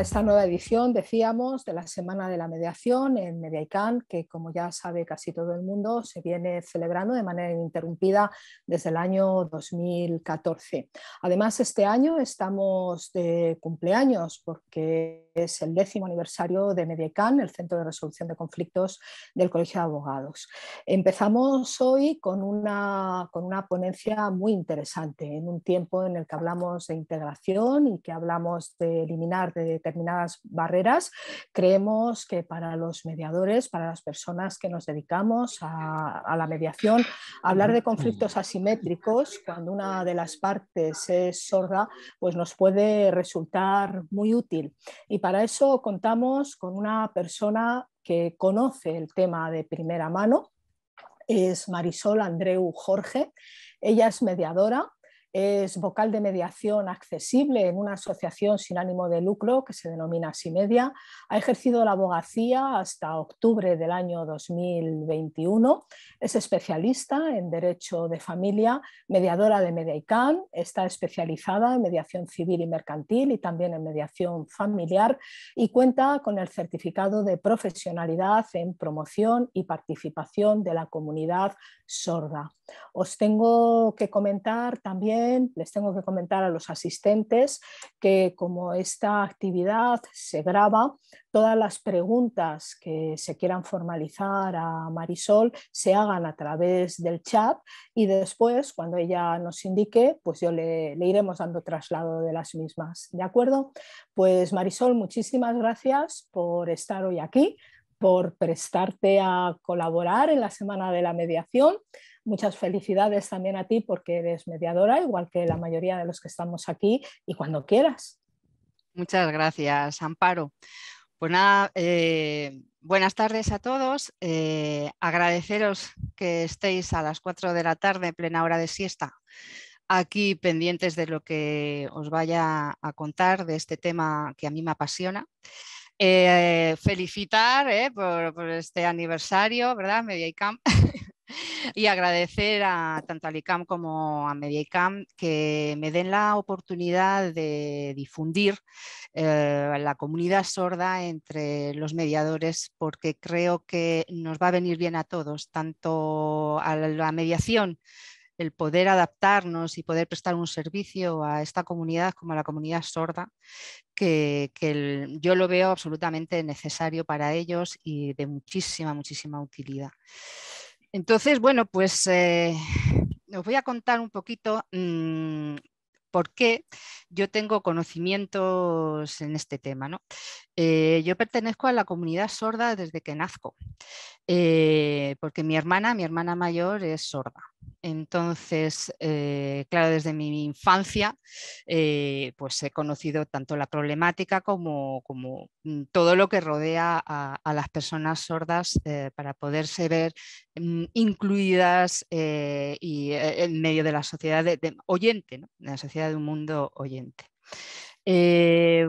esta nueva edición, decíamos, de la Semana de la Mediación en Mediaicán, que como ya sabe casi todo el mundo, se viene celebrando de manera ininterrumpida desde el año 2014. Además, este año estamos de cumpleaños porque es el décimo aniversario de Mediaicán, el Centro de Resolución de Conflictos del Colegio de Abogados. Empezamos hoy con una, con una ponencia muy interesante, en un tiempo en el que hablamos de integración y que hablamos de eliminar de determinadas barreras. Creemos que para los mediadores, para las personas que nos dedicamos a, la mediación, hablar de conflictos asimétricos, cuando una de las partes es sorda, pues nos puede resultar muy útil. Y para eso contamos con una persona que conoce el tema de primera mano, es Marisol Andreu Jorge. Ella es mediadora, es vocal de mediación accesible en una asociación sin ánimo de lucro que se denomina Simedia. Ha ejercido la abogacía hasta octubre del año 2021. Es especialista en derecho de familia, mediadora de MediaICAN, Está especializada en mediación civil y mercantil y también en mediación familiar y cuenta con el certificado de profesionalidad en promoción y participación de la comunidad sorda. Os tengo que comentar también, les tengo que comentar a los asistentes que como esta actividad se graba, todas las preguntas que se quieran formalizar a Marisol se hagan a través del chat y después, cuando ella nos indique, pues yo le, le iremos dando traslado de las mismas. ¿De acuerdo? Pues Marisol, muchísimas gracias por estar hoy aquí por prestarte a colaborar en la Semana de la Mediación. Muchas felicidades también a ti porque eres mediadora, igual que la mayoría de los que estamos aquí, y cuando quieras. Muchas gracias, Amparo. Pues eh, buenas tardes a todos. Eh, agradeceros que estéis a las 4 de la tarde, plena hora de siesta, aquí pendientes de lo que os vaya a contar de este tema que a mí me apasiona. Eh, felicitar eh, por, este aniversario, ¿verdad? Mediacamp. y agradecer a tanto a ICAM como a Mediacam que me den la oportunidad de difundir eh, la comunidad sorda entre los mediadores porque creo que nos va a venir bien a todos, tanto a la mediación el poder adaptarnos y poder prestar un servicio a esta comunidad como a la comunidad sorda, que, yo lo veo absolutamente necesario para ellos y de muchísima, muchísima utilidad. Entonces, bueno, pues eh, os voy a contar un poquito mm, por qué yo tengo conocimientos en este tema. ¿no? Eh, yo pertenezco a la comunidad sorda desde que nazco, eh, porque mi hermana, mi hermana mayor es sorda. Entonces, eh, claro, desde mi infancia, eh, pues he conocido tanto la problemática como, mm, todo lo que rodea a, las personas sordas eh, para poderse ver mm, incluidas y en medio de la sociedad de, oyente, de la sociedad de un mundo oyente.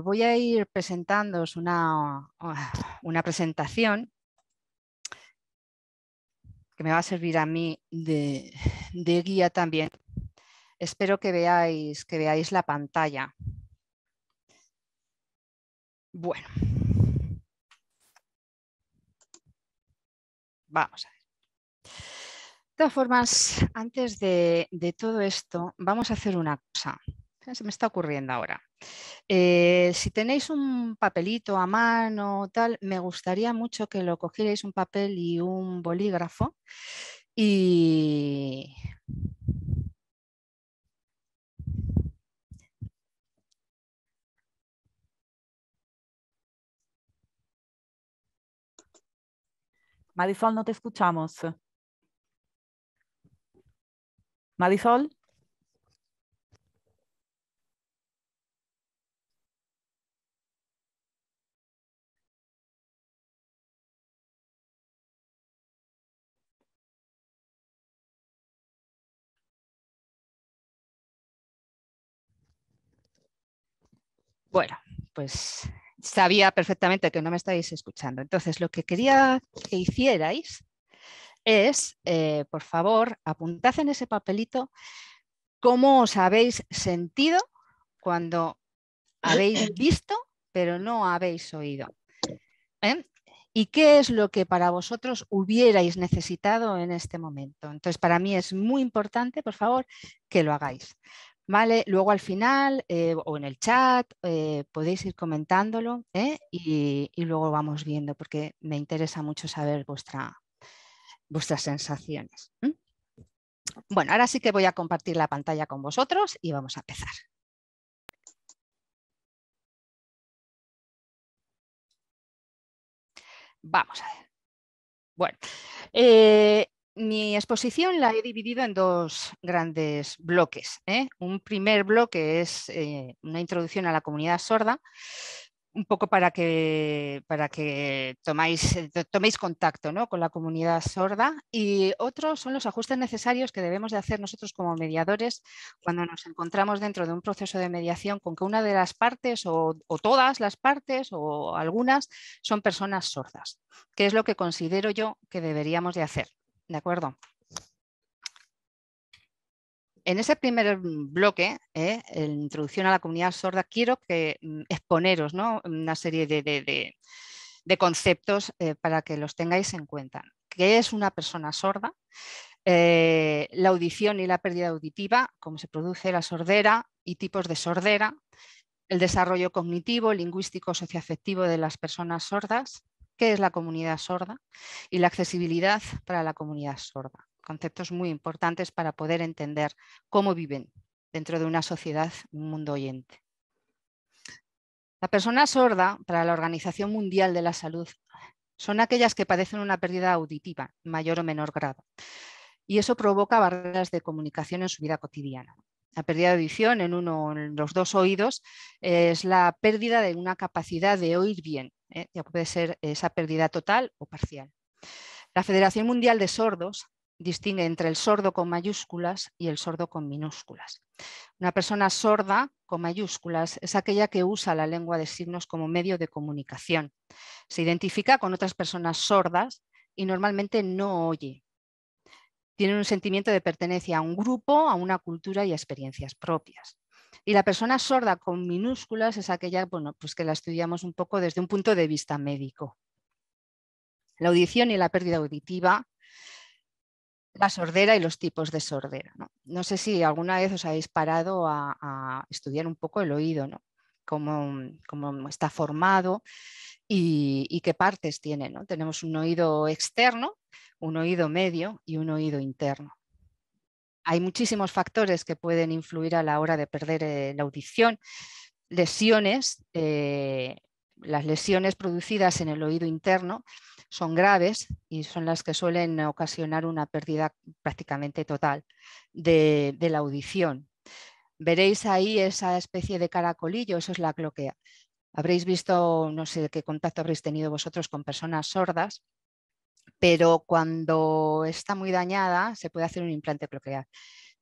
voy a ir presentándoos una, una presentación que me va a servir a mí de, guía también. Espero que veáis, que veáis la pantalla. Bueno. Vamos a ver. De todas formas, antes de, de todo esto, vamos a hacer una cosa se me está ocurriendo ahora. Eh, si tenéis un papelito a mano o tal, me gustaría mucho que lo cogierais un papel y un bolígrafo y... Marisol, no te escuchamos. Marisol. Bueno, pues sabía perfectamente que no me estáis escuchando. Entonces, lo que quería que hicierais es, eh, por favor, apuntad en ese papelito cómo os habéis sentido cuando habéis visto, pero no habéis oído. ¿eh? ¿Y qué es lo que para vosotros hubierais necesitado en este momento? Entonces, para mí es muy importante, por favor, que lo hagáis. ¿vale? Luego al final eh, o en el chat eh, podéis ir comentándolo ¿eh? y, luego vamos viendo porque me interesa mucho saber vuestra, vuestras sensaciones. Bueno, ahora sí que voy a compartir la pantalla con vosotros y vamos a empezar. Vamos a ver. Bueno, mi exposición la he dividido en dos grandes bloques. ¿eh? Un primer bloque es eh, una introducción a la comunidad sorda, un poco para que, para que eh, toméis contacto con la comunidad sorda. Y otro son los ajustes necesarios que debemos de hacer nosotros como mediadores cuando nos encontramos dentro de un proceso de mediación con que una de las partes o, o todas las partes o algunas son personas sordas, que es lo que considero yo que deberíamos de hacer acuerdo? En ese primer bloque, ¿eh? introducción a la comunidad sorda, quiero mm, exponeros una serie de, conceptos eh, para que los tengáis en cuenta. ¿Qué es una persona sorda? Eh, la audición y la pérdida auditiva, cómo se produce la sordera y tipos de sordera, el desarrollo cognitivo, lingüístico, socioafectivo de las personas sordas, qué es la comunidad sorda y la accesibilidad para la comunidad sorda. Conceptos muy importantes para poder entender cómo viven dentro de una sociedad, mundo oyente. La persona sorda, para la Organización Mundial de la Salud, son aquellas que padecen una pérdida auditiva, mayor o menor grado, y eso provoca barreras de comunicación en su vida cotidiana la pérdida de audición en uno en los dos oídos es la pérdida de una capacidad de oír bien. ¿eh? puede ser esa pérdida total o parcial. La Federación Mundial de Sordos distingue entre el sordo con mayúsculas y el sordo con minúsculas. Una persona sorda con mayúsculas es aquella que usa la lengua de signos como medio de comunicación. Se identifica con otras personas sordas y normalmente no oye, tienen un sentimiento de pertenencia a un grupo, a una cultura y a experiencias propias. Y la persona sorda con minúsculas es aquella bueno, pues que la estudiamos un poco desde un punto de vista médico. La audición y la pérdida auditiva, la sordera y los tipos de sordera. No, sé si alguna vez os habéis parado a, estudiar un poco el oído, ¿no? cómo está formado y, qué partes tiene. Tenemos un oído externo, un oído medio y un oído interno. Hay muchísimos factores que pueden influir a la hora de perder eh, la audición. Lesiones, eh, las lesiones producidas en el oído interno son graves y son las que suelen ocasionar una pérdida prácticamente total de, de la audición. Veréis ahí esa especie de caracolillo, eso es la cloquea. Habréis visto, no sé qué contacto habréis tenido vosotros con personas sordas, pero cuando está muy dañada se puede hacer un implante coclear.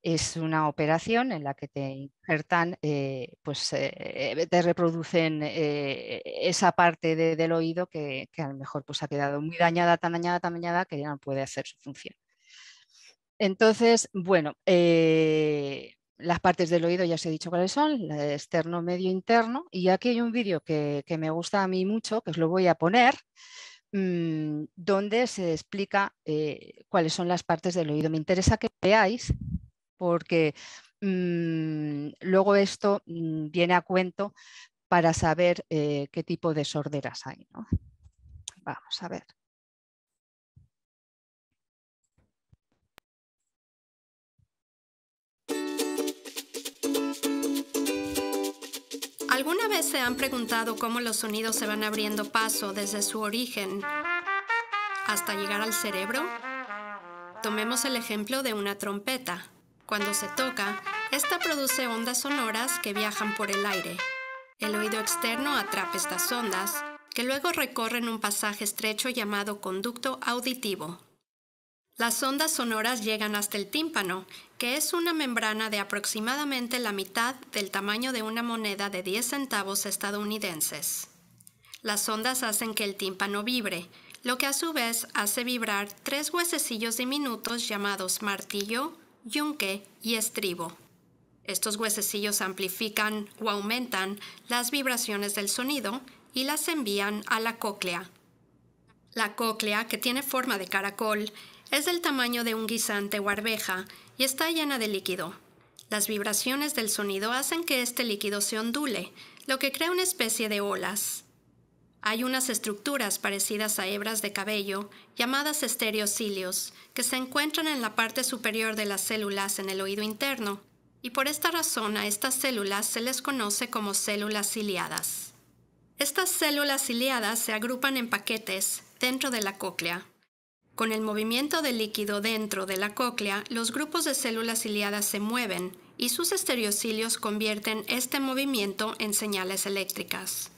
Es una operación en la que te injertan, eh, pues eh, te reproducen eh, esa parte del oído que, a lo mejor pues, ha quedado muy dañada, tan dañada, tan dañada que ya no puede hacer su función. Entonces, bueno, las partes del oído ya os he dicho cuáles son, externo, medio, interno. Y aquí hay un vídeo que, me gusta a mí mucho, que os lo voy a poner, mm, donde se explica eh, cuáles son las partes del oído. Me interesa que veáis porque mm, luego esto mm, viene a cuento para saber eh, qué tipo de sorderas hay. Vamos a ver. Una vez se han preguntado cómo los sonidos se van abriendo paso desde su origen hasta llegar al cerebro? Tomemos el ejemplo de una trompeta. Cuando se toca, esta produce ondas sonoras que viajan por el aire. El oído externo atrapa estas ondas, que luego recorren un pasaje estrecho llamado conducto auditivo, las ondas sonoras llegan hasta el tímpano, que es una membrana de aproximadamente la mitad del tamaño de una moneda de 10 centavos estadounidenses. Las ondas hacen que el tímpano vibre, lo que a su vez hace vibrar tres huesecillos diminutos llamados martillo, yunque y estribo. Estos huesecillos amplifican o aumentan las vibraciones del sonido y las envían a la cóclea. La cóclea, que tiene forma de caracol, es del tamaño de un guisante o arveja y está llena de líquido. Las vibraciones del sonido hacen que este líquido se ondule, lo que crea una especie de olas. Hay unas estructuras parecidas a hebras de cabello, llamadas estereocilios, que se encuentran en la parte superior de las células en el oído interno, y por esta razón a estas células se les conoce como células ciliadas. Estas células ciliadas se agrupan en paquetes dentro de la cóclea. Con el movimiento del líquido dentro de la cóclea, los grupos de células ciliadas se mueven y sus estereocilios convierten este movimiento en señales eléctricas.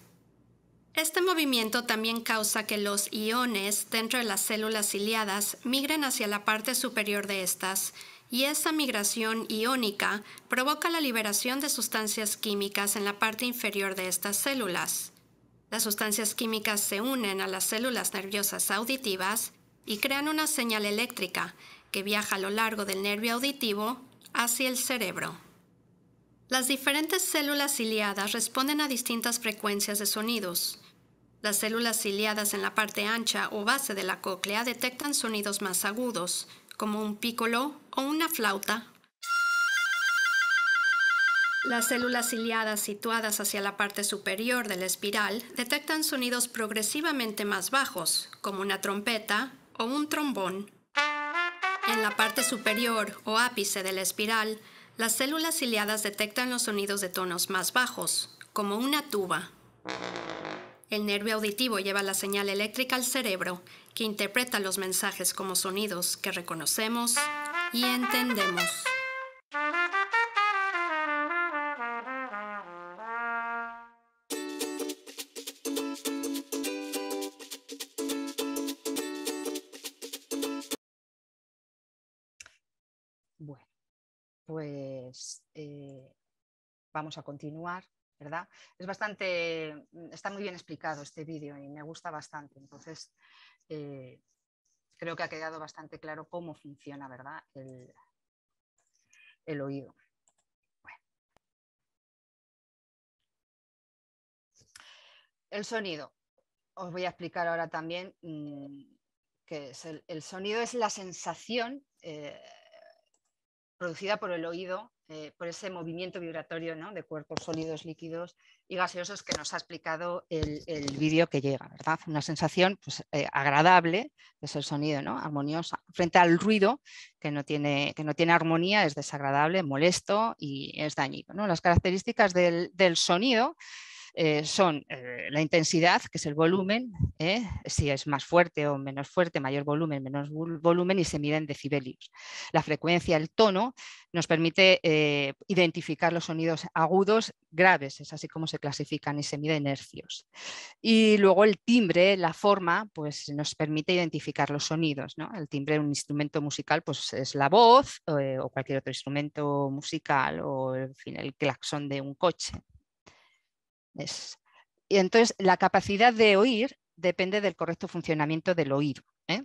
Este movimiento también causa que los iones dentro de las células ciliadas migren hacia la parte superior de estas, y esa migración iónica provoca la liberación de sustancias químicas en la parte inferior de estas células. Las sustancias químicas se unen a las células nerviosas auditivas y crean una señal eléctrica que viaja a lo largo del nervio auditivo hacia el cerebro. Las diferentes células ciliadas responden a distintas frecuencias de sonidos. Las células ciliadas en la parte ancha o base de la cóclea detectan sonidos más agudos, como un pícolo o una flauta. Las células ciliadas situadas hacia la parte superior de la espiral detectan sonidos progresivamente más bajos, como una trompeta o un trombón. En la parte superior o ápice de la espiral, las células ciliadas detectan los sonidos de tonos más bajos, como una tuba. El nervio auditivo lleva la señal eléctrica al cerebro, que interpreta los mensajes como sonidos que reconocemos y entendemos. vamos a continuar, ¿verdad? Es bastante, mm, está muy bien explicado este vídeo y me gusta bastante. Entonces, eh, creo que ha quedado bastante claro cómo funciona, ¿verdad? El, el oído. El sonido. Os voy a explicar ahora también mm, que el, sonido. Es la sensación. Eh, producida por el oído, eh, por ese movimiento vibratorio de cuerpos sólidos, líquidos y gaseosos que nos ha explicado el, vídeo que llega, ¿verdad? Una sensación pues, eh, agradable, es el sonido, ¿no? Armoniosa, frente al ruido que no tiene, que no tiene armonía, es desagradable, molesto y es dañino. Las características del sonido eh, son eh, la intensidad, que es el volumen, ¿eh? si es más fuerte o menos fuerte, mayor volumen, menos volumen, y se mide en decibelios. La frecuencia, el tono, nos permite identificar los sonidos agudos graves, es así como se clasifican y se miden hercios. Y luego el timbre, la forma, pues nos permite identificar los sonidos. ¿no? El timbre de un instrumento musical pues, es la voz o cualquier otro instrumento musical o el claxon de un coche y entonces, la capacidad de oír depende del correcto funcionamiento del oído, ¿eh?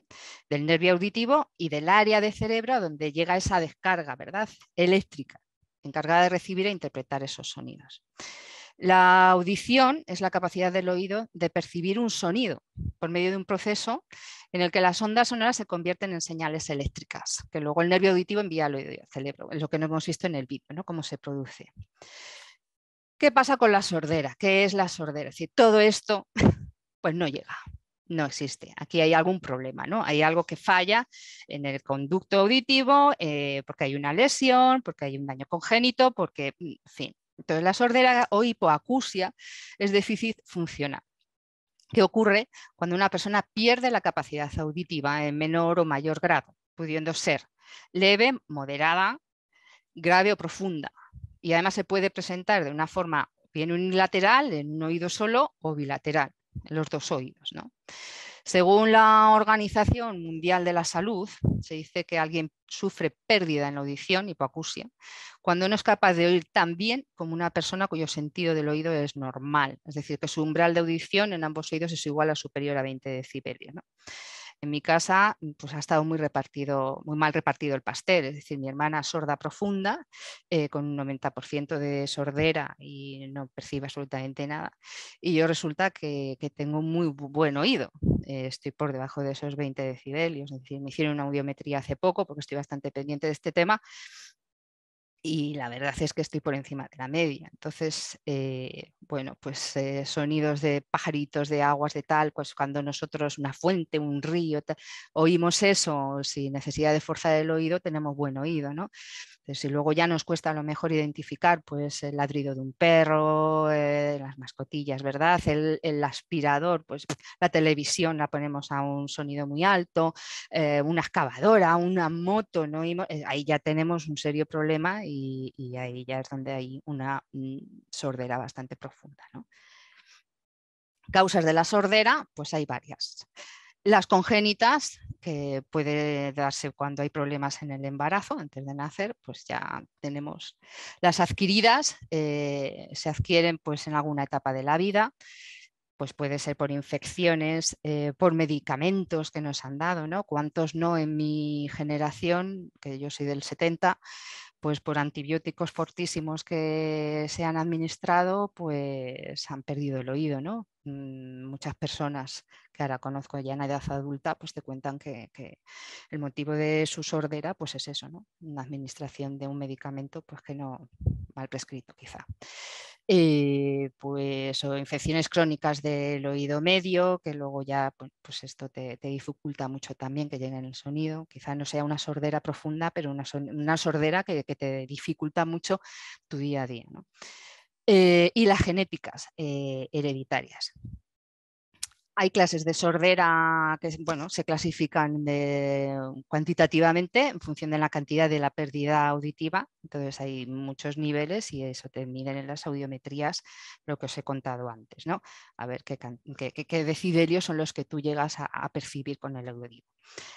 del nervio auditivo y del área de cerebro donde llega esa descarga ¿verdad? eléctrica encargada de recibir e interpretar esos sonidos. La audición es la capacidad del oído de percibir un sonido por medio de un proceso en el que las ondas sonoras se convierten en señales eléctricas, que luego el nervio auditivo envía al oído al cerebro, es lo que no hemos visto en el vídeo, ¿no? cómo se produce. ¿Qué pasa con la sordera? ¿Qué es la sordera? Es decir, todo esto pues no llega, no existe. Aquí hay algún problema, ¿no? Hay algo que falla en el conducto auditivo, eh, porque hay una lesión, porque hay un daño congénito, porque, mm, en fin. Entonces, la sordera o hipoacusia es déficit funcional. ¿Qué ocurre cuando una persona pierde la capacidad auditiva en menor o mayor grado, pudiendo ser leve, moderada, grave o profunda? y además se puede presentar de una forma bien unilateral, en un oído solo, o bilateral, en los dos oídos. ¿no? Según la Organización Mundial de la Salud, se dice que alguien sufre pérdida en la audición, hipoacusia, cuando no es capaz de oír tan bien como una persona cuyo sentido del oído es normal, es decir, que su umbral de audición en ambos oídos es igual a superior a 20 decibelios. En mi casa pues, ha estado muy repartido, muy mal repartido el pastel, es decir, mi hermana sorda profunda, eh, con un 90% de sordera y no percibe absolutamente nada. Y yo resulta que, tengo muy buen oído, eh, estoy por debajo de esos 20 decibelios, es decir, me hicieron una audiometría hace poco porque estoy bastante pendiente de este tema y la verdad es que estoy por encima de la media. Entonces, eh, bueno, pues eh, sonidos de pajaritos, de aguas, de tal, pues cuando nosotros, una fuente, un río, oímos eso sin necesidad de forzar el oído, tenemos buen oído, ¿no? Entonces, si luego ya nos cuesta a lo mejor identificar, pues el ladrido de un perro, eh, las mascotillas, ¿verdad? El, aspirador, pues la televisión la ponemos a un sonido muy alto, una excavadora, una moto, ¿no? ahí ya tenemos un serio problema y, ahí ya es donde hay una mm, sordera bastante profunda. Causas de la sordera, pues hay varias. Las congénitas, que puede darse cuando hay problemas en el embarazo, antes de nacer, pues ya tenemos. Las adquiridas eh, se adquieren pues, en alguna etapa de la vida, pues puede ser por infecciones, eh, por medicamentos que nos han dado, ¿no? ¿Cuántos no en mi generación, que yo soy del 70, pues por antibióticos fortísimos que se han administrado, pues han perdido el oído, ¿no? Mm, muchas personas que ahora conozco ya en edad adulta, pues te cuentan que, el motivo de su sordera, pues es eso, ¿no? Una administración de un medicamento, pues que no, mal prescrito quizá. Eh, pues, o infecciones crónicas del oído medio, que luego ya pues, pues esto te, dificulta mucho también que llegue el sonido. Quizá no sea una sordera profunda, pero una, sordera que, te dificulta mucho tu día a día. Eh, y las genéticas eh, hereditarias hay clases de sordera que bueno, se clasifican de, cuantitativamente en función de la cantidad de la pérdida auditiva. Entonces hay muchos niveles y eso te miden en las audiometrías lo que os he contado antes, ¿no? A ver qué, qué, son los que tú llegas a, percibir con el auditivo.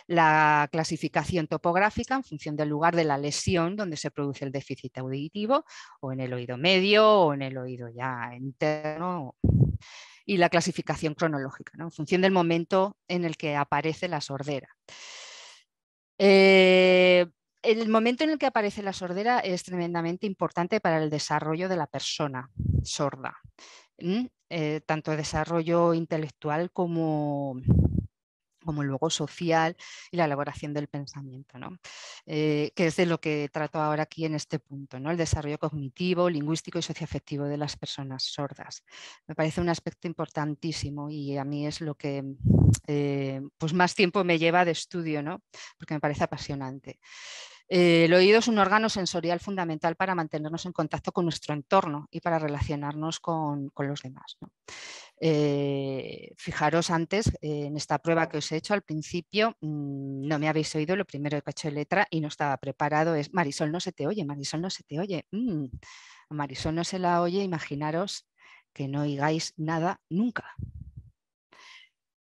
La clasificación topográfica en función del lugar de la lesión donde se produce el déficit auditivo, o en el oído medio, o en el oído ya interno, y la clasificación cronológica, ¿no? en función del momento en el que aparece la sordera. Eh, el momento en el que aparece la sordera es tremendamente importante para el desarrollo de la persona sorda, eh, tanto desarrollo intelectual como como luego social y la elaboración del pensamiento, ¿no? Eh, que es de lo que trato ahora aquí en este punto, ¿no? el desarrollo cognitivo, lingüístico y socioafectivo de las personas sordas. Me parece un aspecto importantísimo y a mí es lo que eh, pues más tiempo me lleva de estudio, ¿no? porque me parece apasionante. Eh, el oído es un órgano sensorial fundamental para mantenernos en contacto con nuestro entorno y para relacionarnos con, los demás. Eh, fijaros antes, eh, en esta prueba que os he hecho al principio, mm, no me habéis oído, lo primero que he hecho de letra y no estaba preparado es Marisol no se te oye, Marisol no se te oye. Mm, Marisol no se la oye, imaginaros que no oigáis nada nunca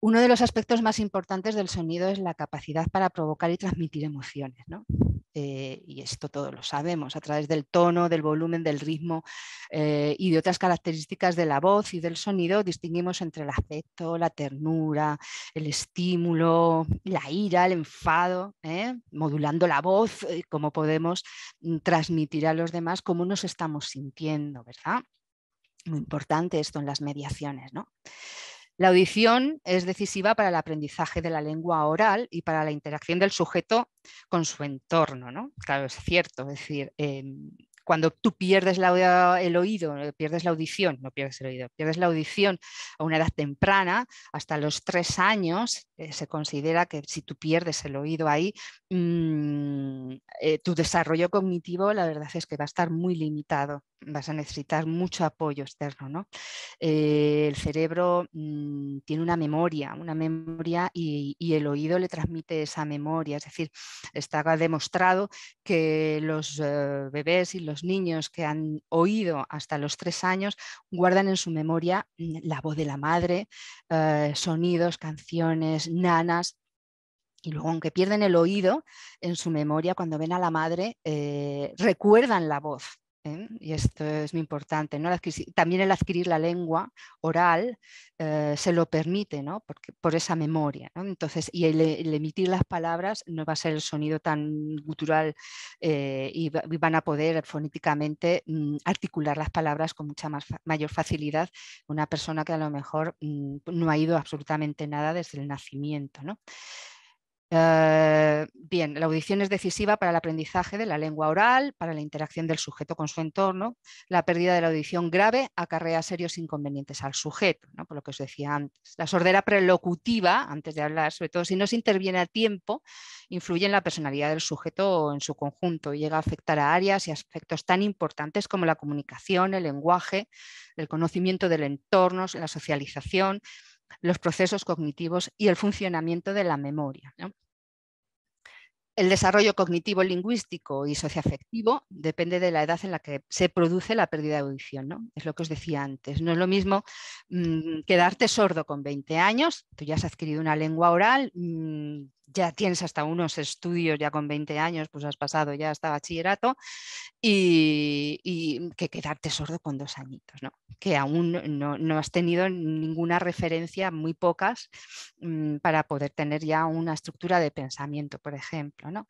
uno de los aspectos más importantes del sonido es la capacidad para provocar y transmitir emociones. ¿no? Eh, y esto todos lo sabemos, a través del tono, del volumen, del ritmo eh, y de otras características de la voz y del sonido, distinguimos entre el afecto, la ternura, el estímulo, la ira, el enfado, ¿eh? modulando la voz, cómo podemos mm, transmitir a los demás cómo nos estamos sintiendo, ¿verdad? Muy importante esto en las mediaciones, ¿no? La audición es decisiva para el aprendizaje de la lengua oral y para la interacción del sujeto con su entorno, ¿no? Claro, es cierto, es decir, em, cuando tú pierdes el oído, eh, pierdes la audición, no pierdes el oído, pierdes la audición a una edad temprana, hasta los tres años, eh, se considera que si tú pierdes el oído ahí, mm, eh, tu desarrollo cognitivo, la verdad es que va a estar muy limitado vas a necesitar mucho apoyo externo. Eh, el cerebro mm, tiene una memoria, una memoria y, el oído le transmite esa memoria. Es decir, está demostrado que los eh, bebés y los niños que han oído hasta los tres años guardan en su memoria mm, la voz de la madre, eh, sonidos, canciones, nanas, y luego, aunque pierden el oído, en su memoria, cuando ven a la madre, recuerdan la voz ¿eh? y esto es muy importante. ¿no? también el adquirir la lengua oral eh, se lo permite ¿no? Porque, por esa memoria. Entonces, y e-, el, emitir las palabras no va a ser el sonido tan gutural eh, y, van a poder fonéticamente mm, articular las palabras con mucha más, mayor facilidad una persona que a lo mejor mm, no ha ido absolutamente nada desde el nacimiento. ¿no? Eh, bien, la audición es decisiva para el aprendizaje de la lengua oral, para la interacción del sujeto con su entorno. La pérdida de la audición grave acarrea serios inconvenientes al sujeto, por lo que os decía antes. La sordera prelocutiva, antes de hablar, sobre todo si no se interviene a tiempo, influye en la personalidad del sujeto en su conjunto y llega a afectar a áreas y aspectos tan importantes como la comunicación, el lenguaje, el conocimiento del entorno, la socialización, los procesos cognitivos y el funcionamiento de la memoria. El desarrollo cognitivo lingüístico y socioafectivo depende de la edad en la que se produce la pérdida de audición, Es lo que os decía antes. No es lo mismo mm, quedarte sordo con 20 años, tú ya has adquirido una lengua oral, mm, ya tienes hasta unos estudios, ya con 20 años, pues has pasado ya hasta bachillerato, y, mm, que quedarte sordo con dos añitos, ¿no? que aún no, no, has tenido ninguna referencia, muy pocas, mm, para poder tener ya una estructura de pensamiento, por ejemplo. ¿no?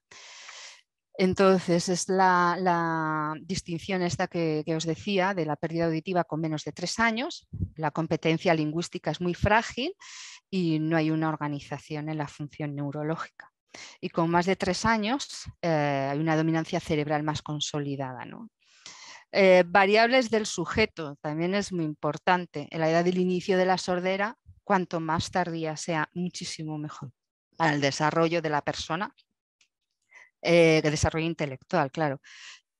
Entonces, es la, distinción esta que, os decía de la pérdida auditiva con menos de tres años. La competencia lingüística es muy frágil y no hay una organización en la función neurológica. Y con más de tres años eh, hay una dominancia cerebral más consolidada. Eh, variables del sujeto también es muy importante. En la edad del inicio de la sordera, cuanto más tardía sea, muchísimo mejor para el desarrollo de la persona eh, desarrollo intelectual, claro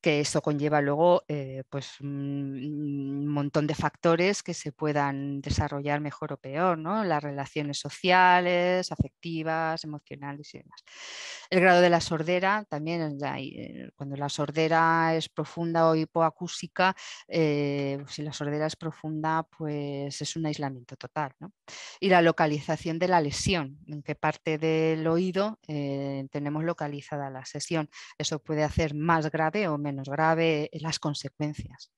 que eso conlleva luego eh, pues, un montón de factores que se puedan desarrollar mejor o peor, ¿no? las relaciones sociales, afectivas, emocionales y demás. El grado de la sordera también, eh, cuando la sordera es profunda o hipoacústica, eh, si la sordera es profunda, pues es un aislamiento total. Y la localización de la lesión, en qué parte del oído tenemos localizada la sesión. Eso puede hacer más grave o menos menos grave eh, las consecuencias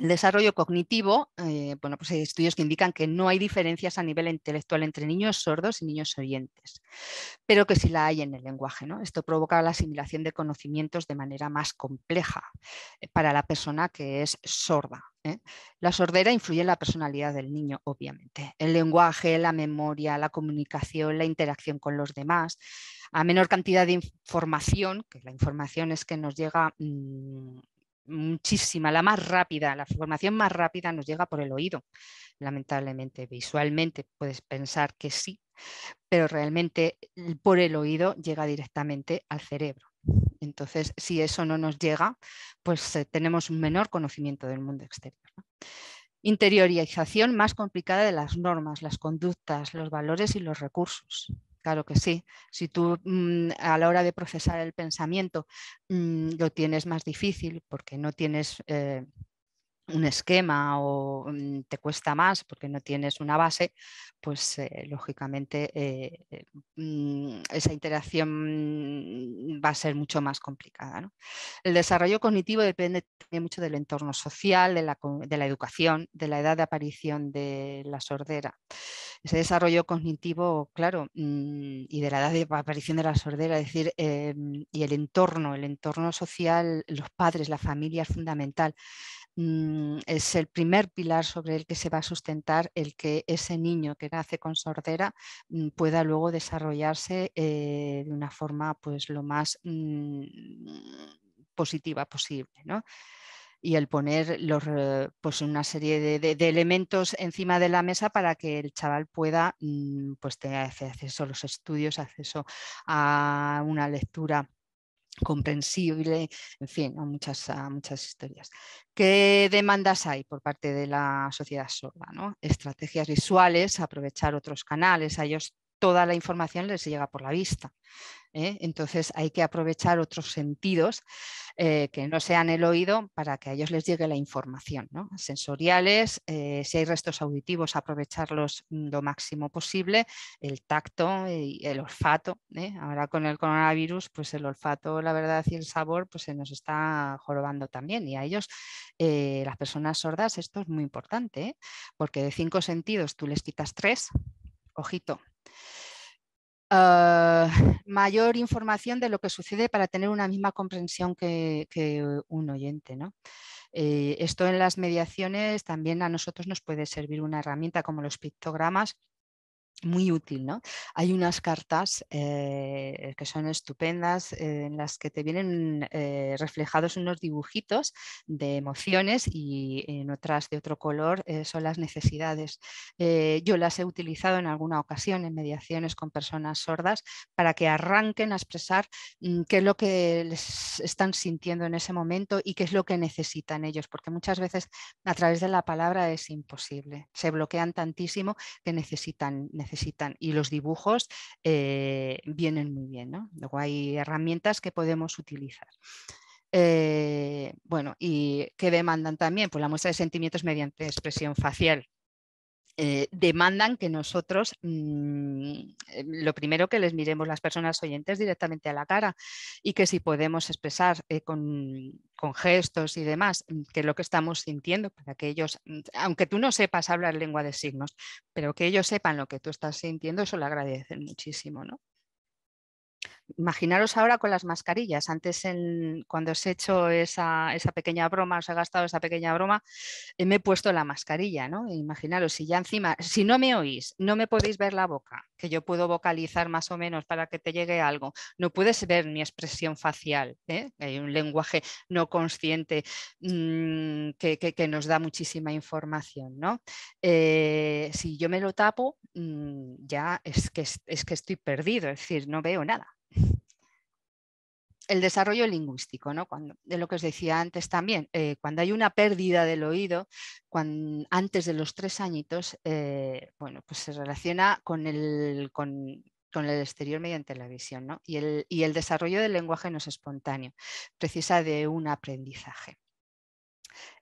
el desarrollo cognitivo, eh, bueno, pues hay estudios que indican que no hay diferencias a nivel intelectual entre niños sordos y niños oyentes, pero que sí la hay en el lenguaje. Esto provoca la asimilación de conocimientos de manera más compleja eh, para la persona que es sorda. ¿eh? La sordera influye en la personalidad del niño, obviamente. El lenguaje, la memoria, la comunicación, la interacción con los demás. A menor cantidad de información, que la información es que nos llega... Mm, muchísima, la más rápida, la formación más rápida nos llega por el oído, lamentablemente. Visualmente puedes pensar que sí, pero realmente por el oído llega directamente al cerebro. Entonces, si eso no nos llega, pues eh, tenemos un menor conocimiento del mundo exterior. Interiorización más complicada de las normas, las conductas, los valores y los recursos. Claro que sí. Si tú mm, a la hora de procesar el pensamiento mm, lo tienes más difícil porque no tienes eh, un esquema o mm, te cuesta más porque no tienes una base, pues eh, lógicamente eh, eh, mm, esa interacción va a ser mucho más complicada. El desarrollo cognitivo depende mucho del entorno social, de la, educación, de la edad de aparición de la sordera. Ese desarrollo cognitivo, claro, mm, y de la edad de aparición de la sordera, es decir, em, y el entorno, el entorno social, los padres, la familia es fundamental. Mm, es el primer pilar sobre el que se va a sustentar el que ese niño que nace con sordera mm, pueda luego desarrollarse eh, de una forma pues lo más mm, positiva posible. y el poner pues, una serie de, elementos encima de la mesa para que el chaval pueda pues, tener acceso a los estudios, acceso a una lectura comprensible, en fin, muchas, ah, muchas historias. ¿Qué demandas hay por parte de la sociedad sorda? Estrategias visuales, aprovechar otros canales. ellos toda la información les llega por la vista. ¿eh? Entonces hay que aprovechar otros sentidos eh, que no sean el oído para que a ellos les llegue la información. Sensoriales, eh, si hay restos auditivos, aprovecharlos mm, lo máximo posible, el tacto y el olfato. Ahora con el coronavirus, pues el olfato, la verdad y el sabor, pues se nos está jorobando también. Y a ellos, las personas sordas, esto es muy importante, porque de cinco sentidos tú les quitas tres. Ojito, Ah, mayor información de lo que sucede para tener una misma comprensión que, un oyente. ¿no? Eh, esto en las mediaciones también a nosotros nos puede servir una herramienta como los pictogramas muy útil, ¿no? Hay unas cartas eh, que son estupendas eh, en las que te vienen eh, reflejados unos dibujitos de emociones y en otras de otro color son las necesidades. yo las he utilizado en alguna ocasión en mediaciones con personas sordas para que arranquen a expresar mm, qué es lo que les están sintiendo en ese momento y qué es lo que necesitan ellos, porque muchas veces a través de la palabra es imposible. Se bloquean tantísimo que necesitan y los dibujos eh, vienen muy bien. Luego hay herramientas que podemos utilizar. Eh, bueno, ¿y qué demandan también? Pues la muestra de sentimientos mediante expresión facial. Eh, demandan que nosotros mm, eh, lo primero que les miremos las personas oyentes directamente a la cara y que si podemos expresar eh, con, gestos y demás mm, que lo que estamos sintiendo para que ellos, mm, aunque tú no sepas hablar lengua de signos, pero que ellos sepan lo que tú estás sintiendo, eso lo agradecen muchísimo, ¿no? Imaginaros ahora con las mascarillas. Antes, cuando os he hecho esa, pequeña broma, os he gastado esa pequeña broma, eh, me he puesto la mascarilla, ¿no? imaginaros, si ya encima, si no me oís, no me podéis ver la boca, que yo puedo vocalizar más o menos para que te llegue algo, no puedes ver mi expresión facial, ¿eh? hay un lenguaje no consciente mm, que, nos da muchísima información, eh, si yo me lo tapo, mm, ya es que, es que estoy perdido, es decir, no veo nada el desarrollo lingüístico, ¿no? Cuando, de lo que os decía antes también, eh, cuando hay una pérdida del oído, antes de los tres añitos, eh, bueno, pues se relaciona con el, con, el exterior mediante la visión, y, y el desarrollo del lenguaje no es espontáneo, precisa de un aprendizaje.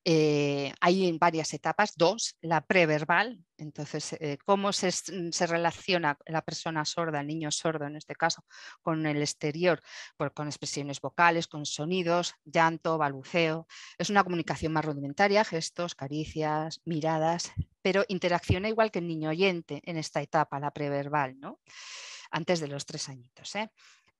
Eh, hay en varias etapas, dos, la preverbal, entonces eh, cómo mm, se, relaciona la persona sorda, el niño sordo en este caso, con el exterior, con expresiones vocales, con sonidos, llanto, balbuceo. Es una comunicación más rudimentaria, gestos, caricias, miradas, pero interacciona igual que el niño oyente en esta etapa, la preverbal, ¿no? antes de los tres añitos. ¿eh?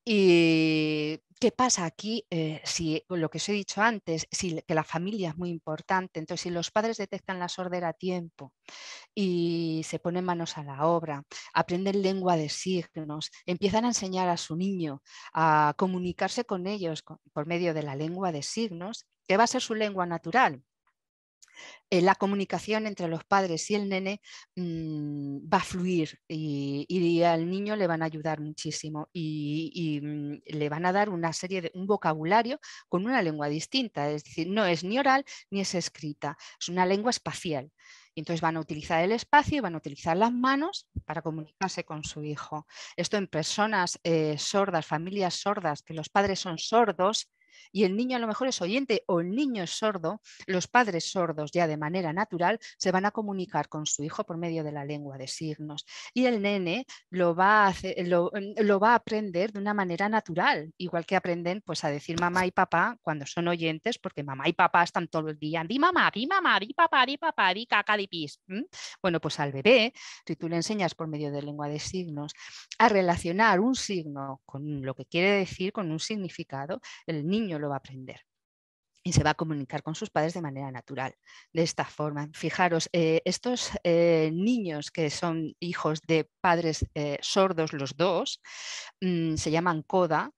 ¿Y qué pasa aquí? Eh, si lo que os he dicho antes, si, que la familia es muy importante, entonces si los padres detectan la sordera a tiempo y se ponen manos a la obra, aprenden lengua de signos, empiezan a enseñar a su niño a comunicarse con ellos por medio de la lengua de signos, ¿qué va a ser su lengua natural, eh, la comunicación entre los padres y el nene mm, va a fluir y, al niño le van a ayudar muchísimo y, mm, le van a dar una serie de un vocabulario con una lengua distinta, es decir, no es ni oral ni es escrita, es una lengua espacial. entonces van a utilizar el espacio y van a utilizar las manos para comunicarse con su hijo. Esto en personas eh, sordas, familias sordas, que los padres son sordos, y el niño a lo mejor es oyente o el niño es sordo, los padres sordos ya de manera natural se van a comunicar con su hijo por medio de la lengua de signos y el nene lo va a, mm, lo, va a aprender de una manera natural, igual que aprenden pues, a decir mamá y papá cuando son oyentes, porque mamá y papá están todo el día, di mamá, di mamá, di papá, di papá, di caca, di pis. Bueno, pues al bebé, si tú le enseñas por medio de lengua de signos a relacionar un signo con lo que quiere decir, con un significado, el niño lo va a aprender y se va a comunicar con sus padres de manera natural. De esta forma, fijaros, eh, estos eh, niños que son hijos de padres eh, sordos los dos, mm, se llaman coda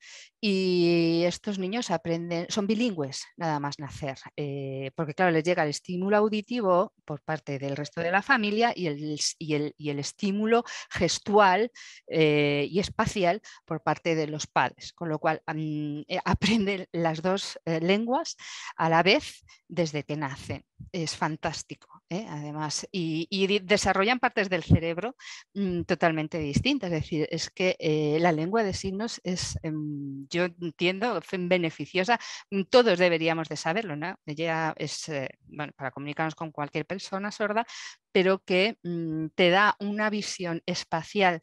y estos niños aprenden, son bilingües nada más nacer, eh, porque claro, les llega el estímulo auditivo por parte del resto de la familia y el, estímulo gestual eh, y espacial por parte de los padres, con lo cual mm, eh, aprenden las dos lenguas a la vez desde que nacen. Es fantástico. ¿eh? además, y, desarrollan partes del cerebro mm, totalmente distintas. Es decir, es que eh, la lengua de signos es, em, yo entiendo, beneficiosa. Mm, todos deberíamos de saberlo, ¿no? Ella es, eh, para comunicarnos con cualquier persona sorda, pero que mm, te da una visión espacial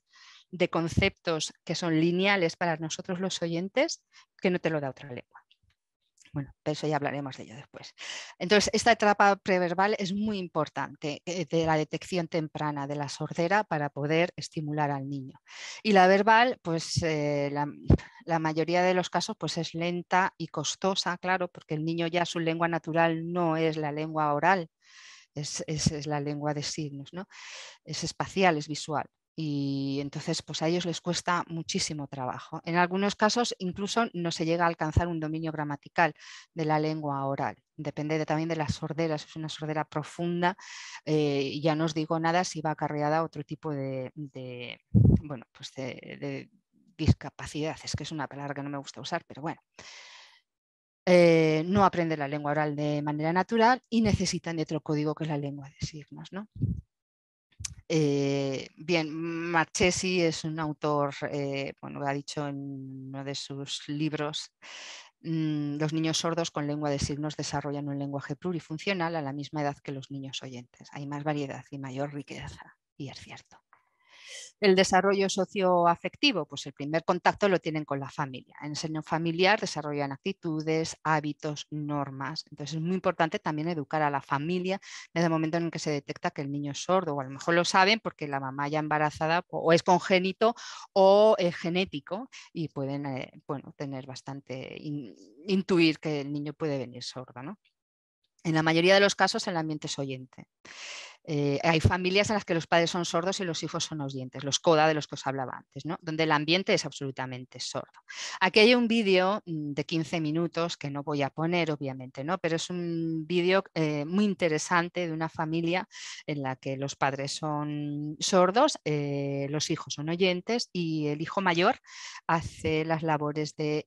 de conceptos que son lineales para nosotros los oyentes que no te lo da otra lengua. Bueno, pero eso ya hablaremos de ello después. Entonces, esta etapa preverbal es muy importante eh, de la detección temprana de la sordera para poder estimular al niño. Y la verbal, pues eh, la, mayoría de los casos pues es lenta y costosa, claro, porque el niño ya su lengua natural no es la lengua oral, es, es la lengua de signos, ¿no? es espacial, es visual y entonces pues a ellos les cuesta muchísimo trabajo. En algunos casos incluso no se llega a alcanzar un dominio gramatical de la lengua oral. Depende también de las sorderas, es una sordera profunda, eh, ya no os digo nada si va acarreada otro tipo de, bueno, pues, discapacidad, es que es una palabra que no me gusta usar, pero bueno. Eh, no aprenden la lengua oral de manera natural y necesitan de otro código que es la lengua de signos. ¿no? Eh, bien, Marchesi es un autor, eh, bueno, ha dicho en uno de sus libros, mm, los niños sordos con lengua de signos desarrollan un lenguaje plurifuncional a la misma edad que los niños oyentes. Hay más variedad y mayor riqueza, y es cierto. El desarrollo socioafectivo, pues el primer contacto lo tienen con la familia. En el seno familiar desarrollan actitudes, hábitos, normas. Entonces es muy importante también educar a la familia desde el momento en que se detecta que el niño es sordo, o a lo mejor lo saben porque la mamá ya embarazada o es congénito o es genético y pueden eh, bueno, tener bastante, intuir que el niño puede venir sordo. En la mayoría de los casos el ambiente es oyente. Eh, hay familias en las que los padres son sordos y los hijos son oyentes, los CODA de los que os hablaba antes, donde el ambiente es absolutamente sordo. Aquí hay un vídeo mm, de 15 minutos que no voy a poner, obviamente, ¿no? pero es un vídeo eh, muy interesante de una familia en la que los padres son sordos, eh, los hijos son oyentes y el hijo mayor hace las labores de,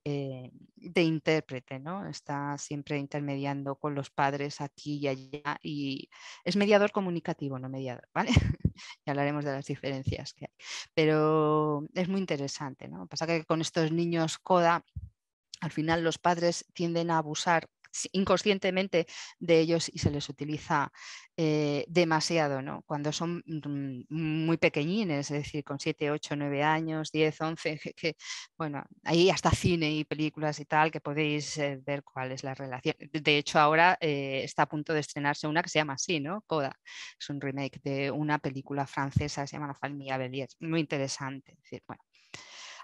intérprete, ¿no? está siempre intermediando con los padres aquí y allá y es mediador comunicativo no mediador, ¿vale? ya hablaremos de las diferencias que hay. Pero es muy interesante, ¿no? Pasa que con estos niños CODA, al final los padres tienden a abusar inconscientemente de ellos y se les utiliza eh, demasiado, ¿no? Cuando son mm, muy pequeñines, es decir, con 7, 8, 9 años, 10, 11, que, bueno, ahí hasta cine y películas y tal que podéis eh, ver cuál es la relación. De hecho, ahora eh, está a punto de estrenarse una que se llama así, ¿no? Coda. Es un remake de una película francesa que se llama La familia Belier. Muy interesante. decir, bueno,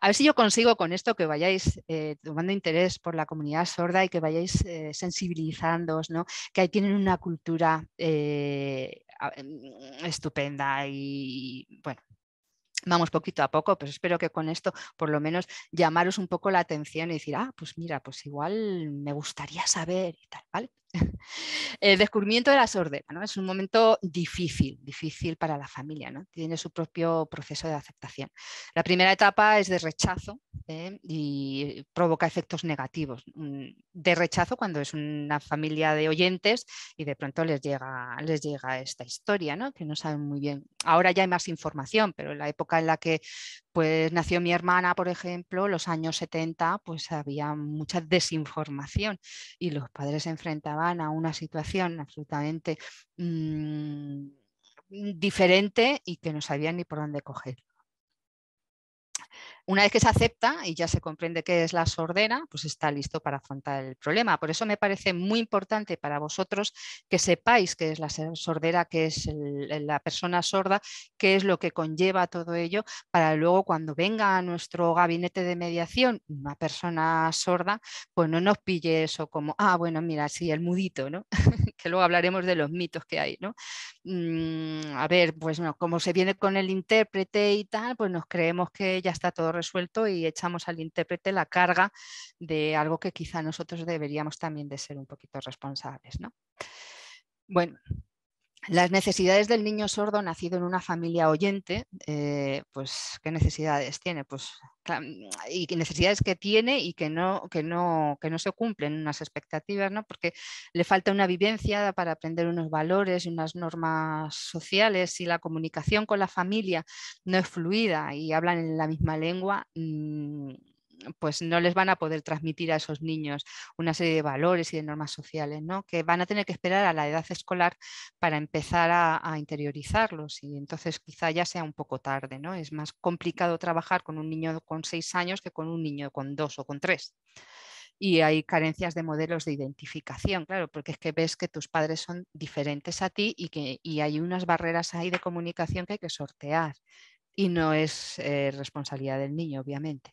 a ver si yo consigo con esto que vayáis eh, tomando interés por la comunidad sorda y que vayáis eh, sensibilizándoos, ¿no? que ahí tienen una cultura eh, mm, estupenda y bueno, vamos poquito a poco, pero espero que con esto por lo menos llamaros un poco la atención y decir, ah, pues mira, pues igual me gustaría saber y tal, ¿vale? El descubrimiento de la sordera, ¿no? Es un momento difícil, difícil para la familia, ¿no? Tiene su propio proceso de aceptación. La primera etapa es de rechazo ¿eh? y provoca efectos negativos. De rechazo cuando es una familia de oyentes y de pronto les llega, les llega esta historia, ¿no? Que no saben muy bien. Ahora ya hay más información, pero en la época en la que pues nació mi hermana, por ejemplo, los años 70, pues había mucha desinformación y los padres se enfrentaban a una situación absolutamente mm, diferente y que no sabían ni por dónde coger. Una vez que se acepta y ya se comprende qué es la sordera, pues está listo para afrontar el problema. Por eso me parece muy importante para vosotros que sepáis qué es la sordera, qué es la persona sorda, qué es lo que conlleva todo ello, para luego cuando venga a nuestro gabinete de mediación una persona sorda, pues no nos pille eso como, ah, bueno, mira, sí, el mudito, ¿no? que luego hablaremos de los mitos que hay, ¿no? Mm, a ver, pues no, como se viene con el intérprete y tal, pues nos creemos que ya está todo resuelto y echamos al intérprete la carga de algo que quizá nosotros deberíamos también de ser un poquito responsables, ¿no? Bueno, las necesidades del niño sordo nacido en una familia oyente, eh, pues qué necesidades tiene, pues y necesidades que tiene y que no, que no, que no se cumplen unas expectativas, ¿no? porque le falta una vivencia para aprender unos valores y unas normas sociales, si la comunicación con la familia no es fluida y hablan en la misma lengua, mm, pues no les van a poder transmitir a esos niños una serie de valores y de normas sociales, ¿no? que van a tener que esperar a la edad escolar para empezar a, interiorizarlos y entonces quizá ya sea un poco tarde. ¿no? Es más complicado trabajar con un niño con seis años que con un niño con dos o con tres y hay carencias de modelos de identificación, claro, porque es que ves que tus padres son diferentes a ti y que hay unas barreras ahí de comunicación que hay que sortear y no es eh, responsabilidad del niño, obviamente.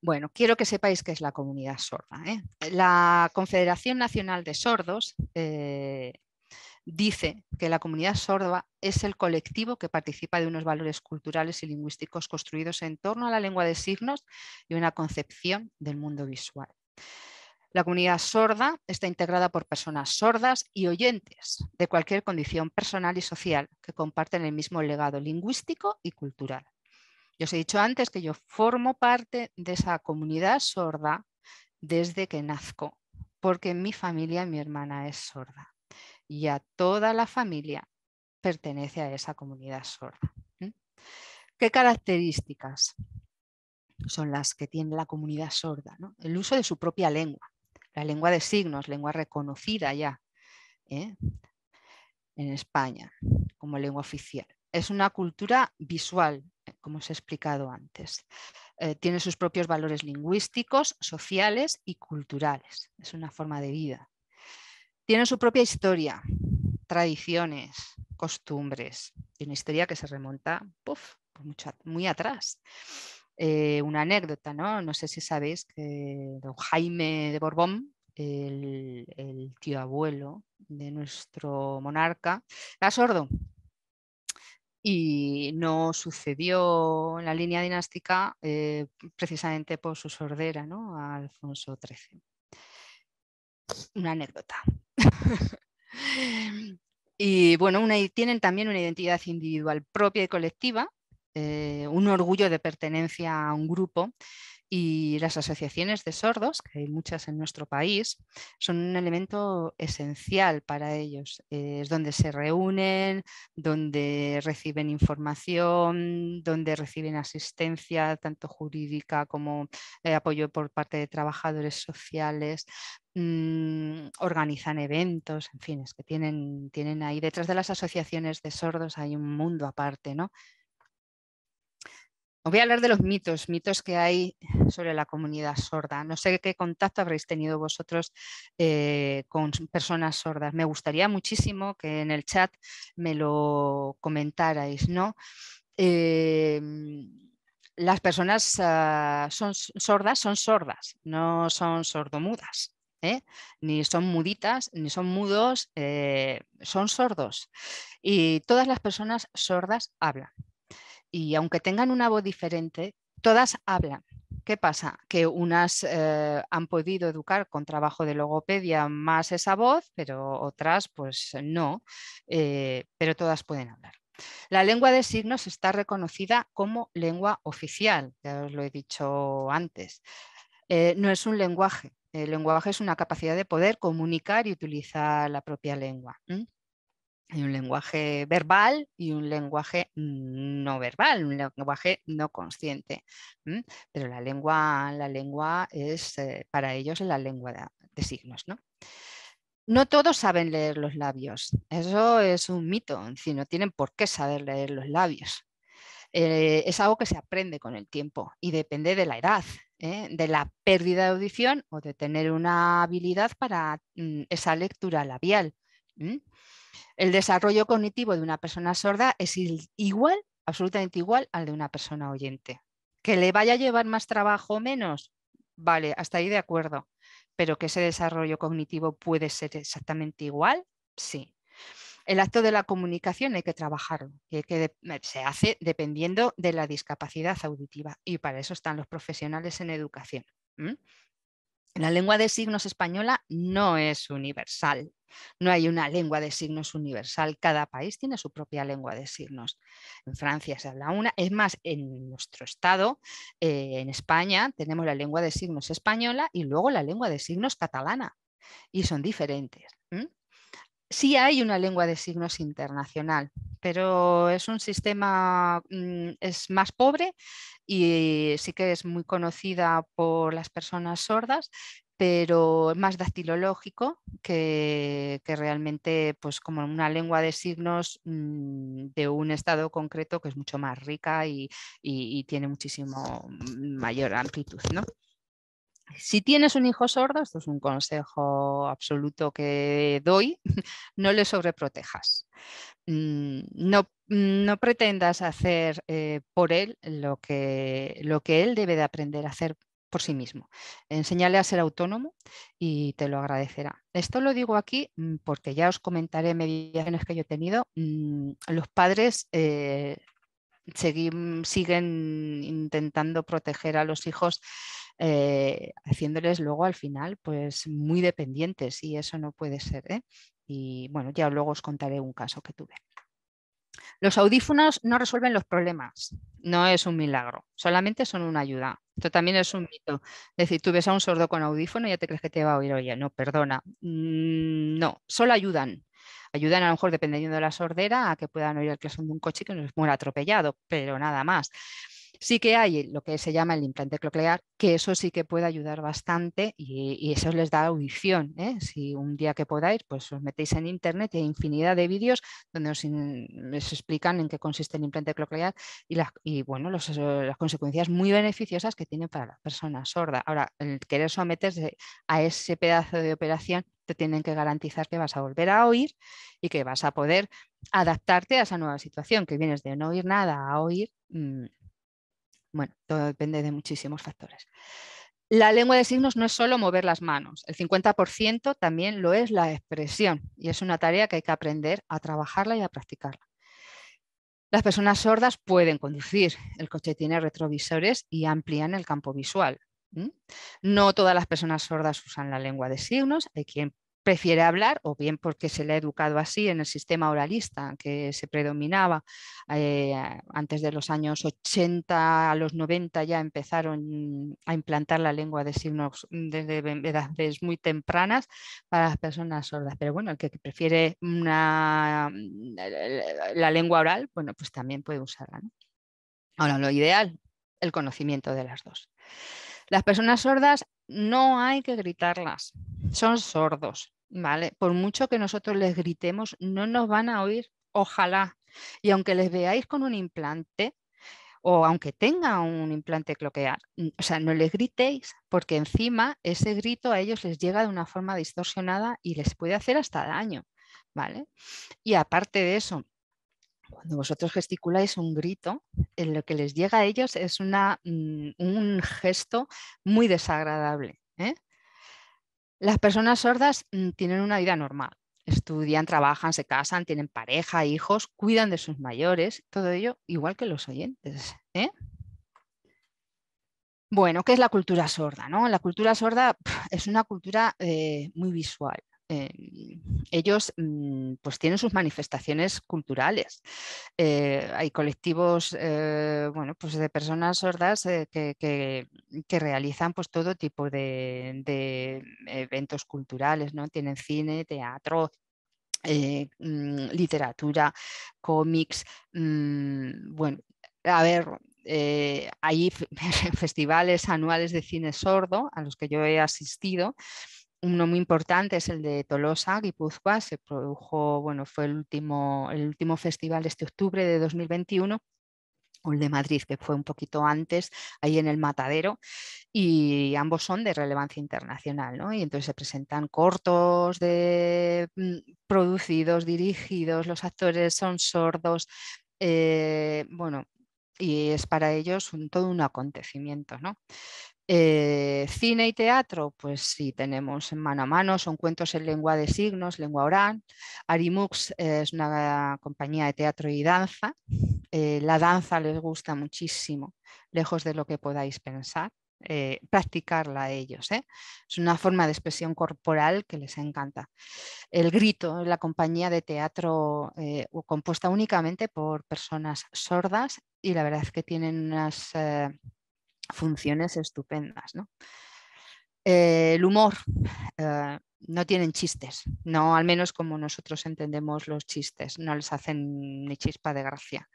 Bueno, quiero que sepáis qué es la comunidad sorda. ¿eh? La Confederación Nacional de Sordos eh, dice que la comunidad sorda es el colectivo que participa de unos valores culturales y lingüísticos construidos en torno a la lengua de signos y una concepción del mundo visual. La comunidad sorda está integrada por personas sordas y oyentes de cualquier condición personal y social que comparten el mismo legado lingüístico y cultural. Yo os he dicho antes que yo formo parte de esa comunidad sorda desde que nazco, porque en mi familia mi hermana es sorda y a toda la familia pertenece a esa comunidad sorda. ¿Qué características son las que tiene la comunidad sorda? El uso de su propia lengua, la lengua de signos, lengua reconocida ya ¿eh? en España como lengua oficial. Es una cultura visual, como os he explicado antes. Eh, tiene sus propios valores lingüísticos, sociales y culturales. Es una forma de vida. Tiene su propia historia, tradiciones, costumbres. Y una historia que se remonta mucho, muy atrás. Eh, una anécdota, ¿no? No sé si sabéis que don Jaime de Borbón, el, el tío abuelo de nuestro monarca, era sordo y no sucedió en la línea dinástica eh, precisamente por su sordera ¿no? Alfonso XIII. Una anécdota. y bueno, tienen también una identidad individual propia y colectiva, eh, un orgullo de pertenencia a un grupo y las asociaciones de sordos, que hay muchas en nuestro país, son un elemento esencial para ellos. Eh, es donde se reúnen, donde reciben información, donde reciben asistencia, tanto jurídica como eh, apoyo por parte de trabajadores sociales, mm, organizan eventos, en fin, es que tienen, tienen ahí detrás de las asociaciones de sordos hay un mundo aparte, ¿no? voy a hablar de los mitos, mitos que hay sobre la comunidad sorda. No sé qué contacto habréis tenido vosotros eh, con personas sordas. Me gustaría muchísimo que en el chat me lo comentarais, ¿no? Eh, las personas ah, son sordas, son sordas, no son sordomudas. ¿eh? ni son muditas, ni son mudos, son sordos. Y todas las personas sordas hablan y aunque tengan una voz diferente, todas hablan. ¿Qué pasa? Que unas eh, han podido educar con trabajo de logopedia más esa voz, pero otras pues no, eh, pero todas pueden hablar. La lengua de signos está reconocida como lengua oficial, ya os lo he dicho antes. Eh, no es un lenguaje, el lenguaje es una capacidad de poder comunicar y utilizar la propia lengua. Hay un lenguaje verbal y un lenguaje no verbal, un lenguaje no consciente. Pero la lengua, la lengua es eh, para ellos la lengua de, signos. ¿no? todos saben leer los labios. Eso es un mito. En no tienen por qué saber leer los labios. Eh, es algo que se aprende con el tiempo y depende de la edad, ¿eh? de la pérdida de audición o de tener una habilidad para mm, esa lectura labial. El desarrollo cognitivo de una persona sorda es igual, absolutamente igual al de una persona oyente. Que le vaya a llevar más trabajo o menos, vale, hasta ahí de acuerdo. Pero que ese desarrollo cognitivo puede ser exactamente igual, sí. El acto de la comunicación hay que trabajarlo que se hace dependiendo de la discapacidad auditiva y para eso están los profesionales en educación. La lengua de signos española no es universal. No hay una lengua de signos universal. Cada país tiene su propia lengua de signos. En Francia se habla una. Es más, en nuestro estado, eh, en España, tenemos la lengua de signos española y luego la lengua de signos catalana. Y son diferentes sí hay una lengua de signos internacional, pero es un sistema, mm, es más pobre y sí que es muy conocida por las personas sordas, pero más dactilológico que, realmente pues como una lengua de signos mm, de un estado concreto que es mucho más rica y, y tiene muchísimo mm, mayor amplitud, ¿no? Si tienes un hijo sordo, esto es un consejo absoluto que doy, no le sobreprotejas. Mm, mm, no, pretendas hacer eh, por él lo que, él debe de aprender a hacer por sí mismo. Enseñale a ser autónomo y te lo agradecerá. Esto lo digo aquí mm, porque ya os comentaré mediaciones que yo he tenido. Los padres eh, siguen intentando proteger a los hijos eh, haciéndoles luego al final pues muy dependientes y eso no puede ser. ¿eh? Y bueno, ya luego os contaré un caso que tuve. Los audífonos no resuelven los problemas, no es un milagro, solamente son una ayuda. Esto también es un mito. Es decir, tú ves a un sordo con audífono y ya te crees que te va a oír, oye, no, perdona. Mm, no, solo ayudan. Ayudan a lo mejor, dependiendo de la sordera, a que puedan oír el claxon de un coche que nos muere atropellado, pero nada más. Sí que hay lo que se llama el implante coclear, que eso sí que puede ayudar bastante y, eso les da audición. ¿eh? Si un día que podáis, pues os metéis en internet y hay infinidad de vídeos donde os, explican en qué consiste el implante coclear y, bueno, las consecuencias muy beneficiosas que tiene para la persona sorda. Ahora, el querer someterse a ese pedazo de operación te tienen que garantizar que vas a volver a oír y que vas a poder adaptarte a esa nueva situación, que vienes de no oír nada a oír, mm, bueno, todo depende de muchísimos factores. La lengua de signos no es solo mover las manos, el 50% también lo es la expresión y es una tarea que hay que aprender a trabajarla y a practicarla. Las personas sordas pueden conducir, el coche tiene retrovisores y amplían el campo visual. No todas las personas sordas usan la lengua de signos, hay quien prefiere hablar, o bien porque se le ha educado así en el sistema oralista que se predominaba eh, antes de los años 80 a los 90 ya empezaron a implantar la lengua de signos desde edades muy tempranas para las personas sordas. Pero bueno, el que prefiere eh, la lengua oral, bueno, pues también puede usarla. Ahora, lo ideal, el conocimiento de las dos. Las personas sordas no hay que gritarlas, son sordos. Por mucho que nosotros les gritemos, no nos van a oír, ojalá. Y aunque les veáis con un implante, o aunque tenga un implante cloquear, o sea, no les gritéis, porque encima ese grito a ellos les llega de una forma distorsionada y les puede hacer hasta daño, ¿vale? Y aparte de eso, cuando vosotros gesticuláis un grito, en lo que les llega a ellos es mm, un gesto muy desagradable. ¿eh? Las personas sordas mm, tienen una vida normal. Estudian, trabajan, se casan, tienen pareja, hijos, cuidan de sus mayores, todo ello igual que los oyentes. ¿eh? Bueno, ¿qué es la cultura sorda? No? La cultura sorda es una cultura eh, muy visual. Em, ellos mm, pues tienen sus manifestaciones culturales. Eh, hay colectivos eh, bueno, pues de personas sordas eh, que, realizan pues todo tipo de, eventos culturales, ¿no? Tienen cine, teatro, mm, literatura, cómics, mm, bueno, a ver, hay festivales anuales de cine sordo a los que yo he asistido uno muy importante es el de Tolosa, Guipúzcoa, se produjo, bueno, fue el último, el último festival este octubre de 2021 o el de Madrid, que fue un poquito antes, ahí en el Matadero, y ambos son de relevancia internacional, ¿no? Y entonces se presentan cortos mm, producidos, dirigidos, los actores son sordos, eh, bueno, y es para ellos un, todo un acontecimiento, ¿no? Eh, cine y teatro, pues sí, tenemos en mano a mano, son cuentos en lengua de signos, lengua oral. Arimux es una compañía de teatro y danza. Eh, la danza les gusta muchísimo, lejos de lo que podáis pensar. Eh, practicarla a ellos. Es una forma de expresión corporal que les encanta. El grito, la compañía de teatro compuesta únicamente por personas sordas y la verdad es que tienen unas funciones estupendas. ¿no? Eh, el humor. Eh, no tienen chistes, no al menos como nosotros entendemos los chistes, no les hacen ni chispa de gracia.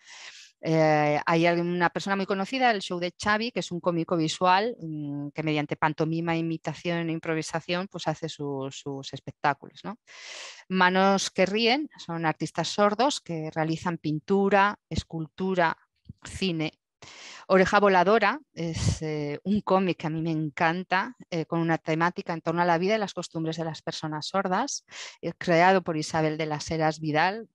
Eh, hay una persona muy conocida, el show de Xavi, que es un cómico visual mm, que mediante pantomima, imitación e improvisación pues hace sus espectáculos. ¿no? Manos que ríen son artistas sordos que realizan pintura, escultura, cine, Oreja Voladora es eh, un cómic que a mí me encanta, eh, con una temática en torno a la vida y las costumbres de las personas sordas, eh, creado por Isabel de las Heras Vidal,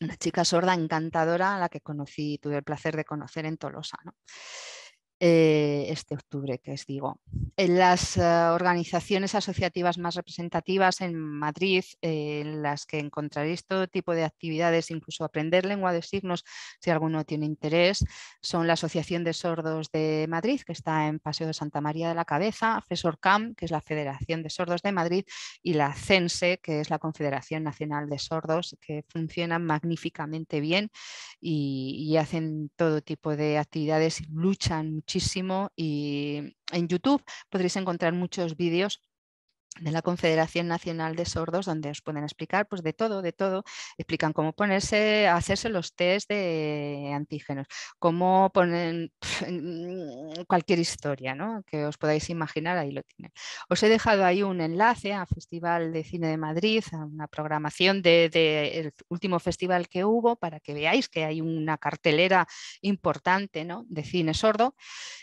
una chica sorda encantadora a la que conocí, y tuve el placer de conocer en Tolosa. Eh, este octubre que os digo. En las eh, organizaciones asociativas más representativas en Madrid, eh, en las que encontraréis todo tipo de actividades, incluso aprender lengua de signos si alguno tiene interés, son la Asociación de Sordos de Madrid, que está en Paseo de Santa María de la Cabeza, FESORCAM, que es la Federación de Sordos de Madrid, y la CENSE, que es la Confederación Nacional de Sordos, que funcionan magníficamente bien y, y hacen todo tipo de actividades, luchan muchísimo muchísimo y en YouTube podréis encontrar muchos vídeos de la Confederación Nacional de Sordos, donde os pueden explicar pues, de todo, de todo. Explican cómo ponerse, hacerse los test de antígenos, cómo ponen cualquier historia que os podáis imaginar, ahí lo tienen. Os he dejado ahí un enlace a Festival de Cine de Madrid, a una programación del de, el último festival que hubo, para que veáis que hay una cartelera importante de cine sordo.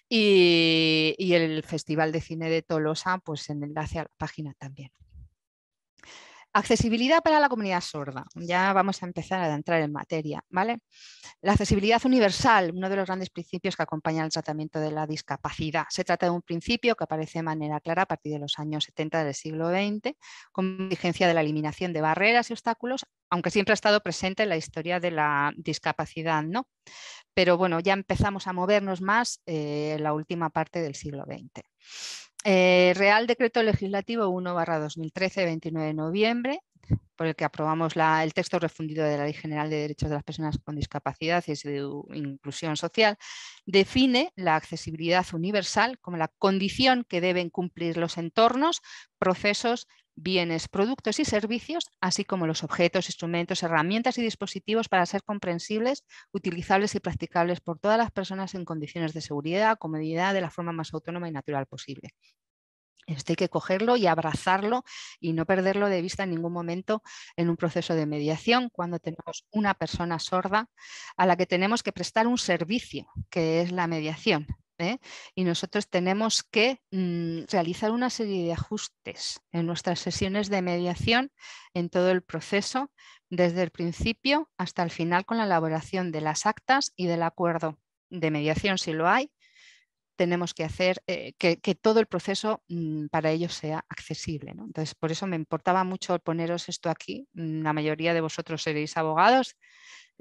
Y, el Festival de Cine de Tolosa, pues en enlace a la página también. Accesibilidad para la comunidad sorda. Ya vamos a empezar a entrar en materia. ¿vale? La accesibilidad universal, uno de los grandes principios que acompaña el tratamiento de la discapacidad. Se trata de un principio que aparece de manera clara a partir de los años 70 del siglo XX, con vigencia de la eliminación de barreras y obstáculos, aunque siempre ha estado presente en la historia de la discapacidad. ¿no? Pero bueno, ya empezamos a movernos más eh, en la última parte del siglo XX. Eh, Real Decreto Legislativo 1 2013, 29 de noviembre, por el que aprobamos el texto refundido de la Ley General de Derechos de las Personas con Discapacidad y de Inclusión Social, define la accesibilidad universal como la condición que deben cumplir los entornos, procesos bienes, productos y servicios, así como los objetos, instrumentos, herramientas y dispositivos para ser comprensibles, utilizables y practicables por todas las personas en condiciones de seguridad, comodidad, de la forma más autónoma y natural posible. Esto hay que cogerlo y abrazarlo y no perderlo de vista en ningún momento en un proceso de mediación cuando tenemos una persona sorda a la que tenemos que prestar un servicio, que es la mediación. ¿eh? y nosotros tenemos que mm, realizar una serie de ajustes en nuestras sesiones de mediación en todo el proceso, desde el principio hasta el final con la elaboración de las actas y del acuerdo de mediación si lo hay, tenemos que hacer eh, que, todo el proceso mm, para ellos sea accesible. Entonces, por eso me importaba mucho poneros esto aquí. La mayoría de vosotros seréis abogados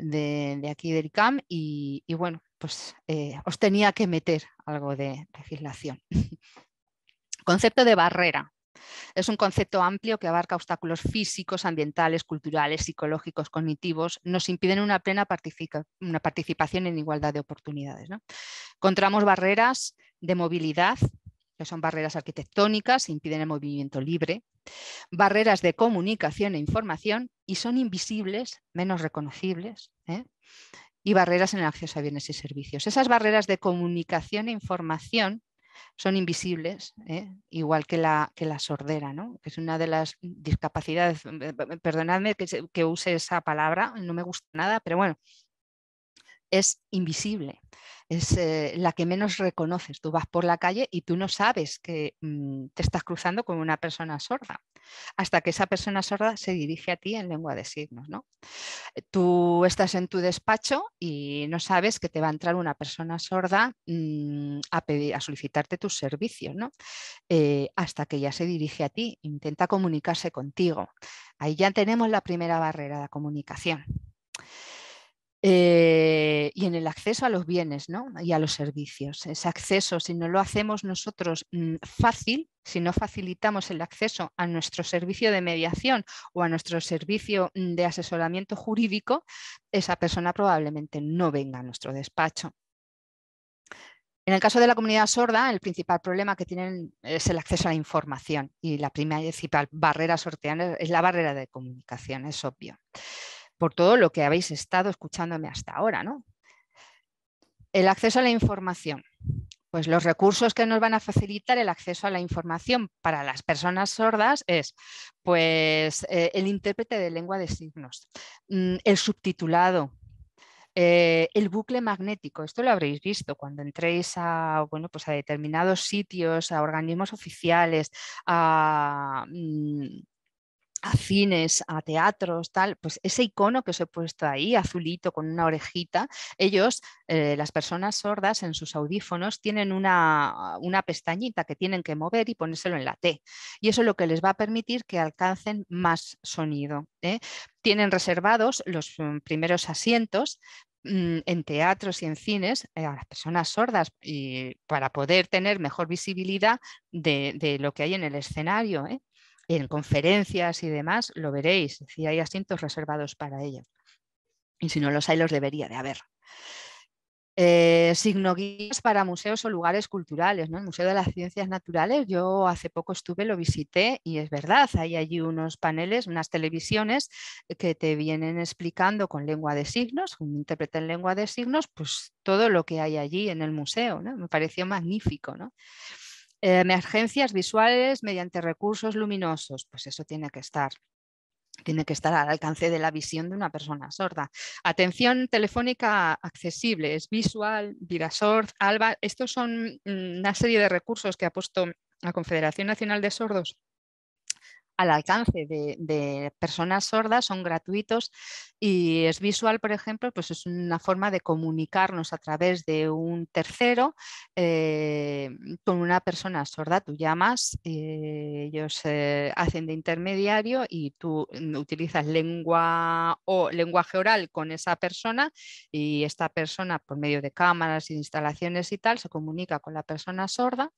de, aquí del CAM y, bueno, pues eh, os tenía que meter algo de legislación. Concepto de barrera. Es un concepto amplio que abarca obstáculos físicos, ambientales, culturales, psicológicos, cognitivos, nos impiden una plena una participación en igualdad de oportunidades. ¿no? Encontramos barreras de movilidad, que son barreras arquitectónicas, impiden el movimiento libre, barreras de comunicación e información y son invisibles, menos reconocibles, ¿eh? y barreras en el acceso a bienes y servicios. Esas barreras de comunicación e información son invisibles, ¿eh? igual que la, que la sordera, que es una de las discapacidades, eh, perdonadme que use esa palabra, no me gusta nada, pero bueno, es invisible es eh, la que menos reconoces. Tú vas por la calle y tú no sabes que mm, te estás cruzando con una persona sorda, hasta que esa persona sorda se dirige a ti en lengua de signos. ¿no? Eh, tú estás en tu despacho y no sabes que te va a entrar una persona sorda mm, a, pedir, a solicitarte tus servicios, ¿no? Eh, hasta que ya se dirige a ti, intenta comunicarse contigo. Ahí ya tenemos la primera barrera, de comunicación. Eh, y en el acceso a los bienes y a los servicios. Ese acceso, si no lo hacemos nosotros mm, fácil, si no facilitamos el acceso a nuestro servicio de mediación o a nuestro servicio mm, de asesoramiento jurídico, esa persona probablemente no venga a nuestro despacho. En el caso de la comunidad sorda, el principal problema que tienen es el acceso a la información y la principal barrera sorteana es la barrera de comunicación, es obvio por todo lo que habéis estado escuchándome hasta ahora, ¿no? El acceso a la información. Pues los recursos que nos van a facilitar el acceso a la información para las personas sordas es pues, eh, el intérprete de lengua de signos, mm, el subtitulado, eh, el bucle magnético, esto lo habréis visto cuando entréis a, bueno, pues a determinados sitios, a organismos oficiales, a, mm, a cines, a teatros, tal, pues ese icono que os he puesto ahí, azulito con una orejita, ellos, eh, las personas sordas en sus audífonos, tienen una, pestañita que tienen que mover y ponérselo en la T. Y eso es lo que les va a permitir que alcancen más sonido. ¿eh? Tienen reservados los mm, primeros asientos mm, en teatros y en cines eh, a las personas sordas y para poder tener mejor visibilidad de, de lo que hay en el escenario en conferencias y demás, lo veréis, si hay asientos reservados para ello, Y si no los hay, los debería de haber. Eh, signo guías para museos o lugares culturales, ¿no? El Museo de las Ciencias Naturales, yo hace poco estuve, lo visité y es verdad, hay allí unos paneles, unas televisiones que te vienen explicando con lengua de signos, un intérprete en lengua de signos, pues todo lo que hay allí en el museo, ¿no? Me pareció magnífico, ¿no? emergencias visuales mediante recursos luminosos, pues eso tiene que estar tiene que estar al alcance de la visión de una persona sorda. Atención telefónica accesible, es visual, Vidasort, Alba, estos son mm, una serie de recursos que ha puesto la Confederación Nacional de Sordos al alcance de, personas sordas, son gratuitos y es visual, por ejemplo, pues es una forma de comunicarnos a través de un tercero eh, con una persona sorda. Tú llamas, eh, ellos eh, hacen de intermediario y tú mm, utilizas lengua o lenguaje oral con esa persona y esta persona por medio de cámaras, instalaciones y tal se comunica con la persona sorda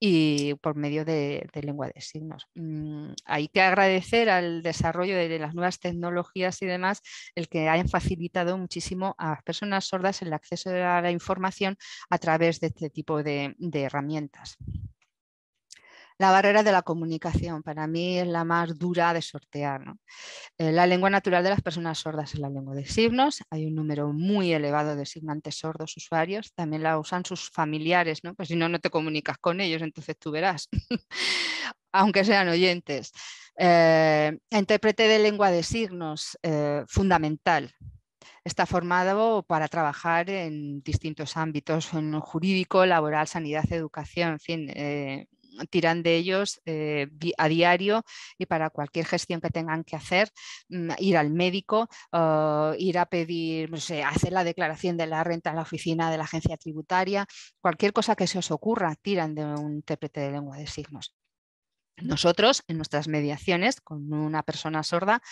y por medio de, lengua de signos. Mm, hay que agradecer al desarrollo de, las nuevas tecnologías y demás el que hayan facilitado muchísimo a las personas sordas el acceso a la información a través de este tipo de, herramientas. La barrera de la comunicación para mí es la más dura de sortear. Eh, la lengua natural de las personas sordas es la lengua de signos. Hay un número muy elevado de signantes sordos usuarios. También la usan sus familiares, ¿no? pues si no, no te comunicas con ellos, entonces tú verás. aunque sean oyentes. Eh, intérprete de lengua de signos, eh, fundamental. Está formado para trabajar en distintos ámbitos, en jurídico, laboral, sanidad, educación, en fin, eh, tiran de ellos a diario y para cualquier gestión que tengan que hacer, mm, ir al médico, ir a pedir, hacer la declaración de la renta en la oficina de la agencia tributaria, cualquier cosa que se os ocurra, tiran de un intérprete de lengua de signos. Nosotros, en nuestras mediaciones con una persona sorda,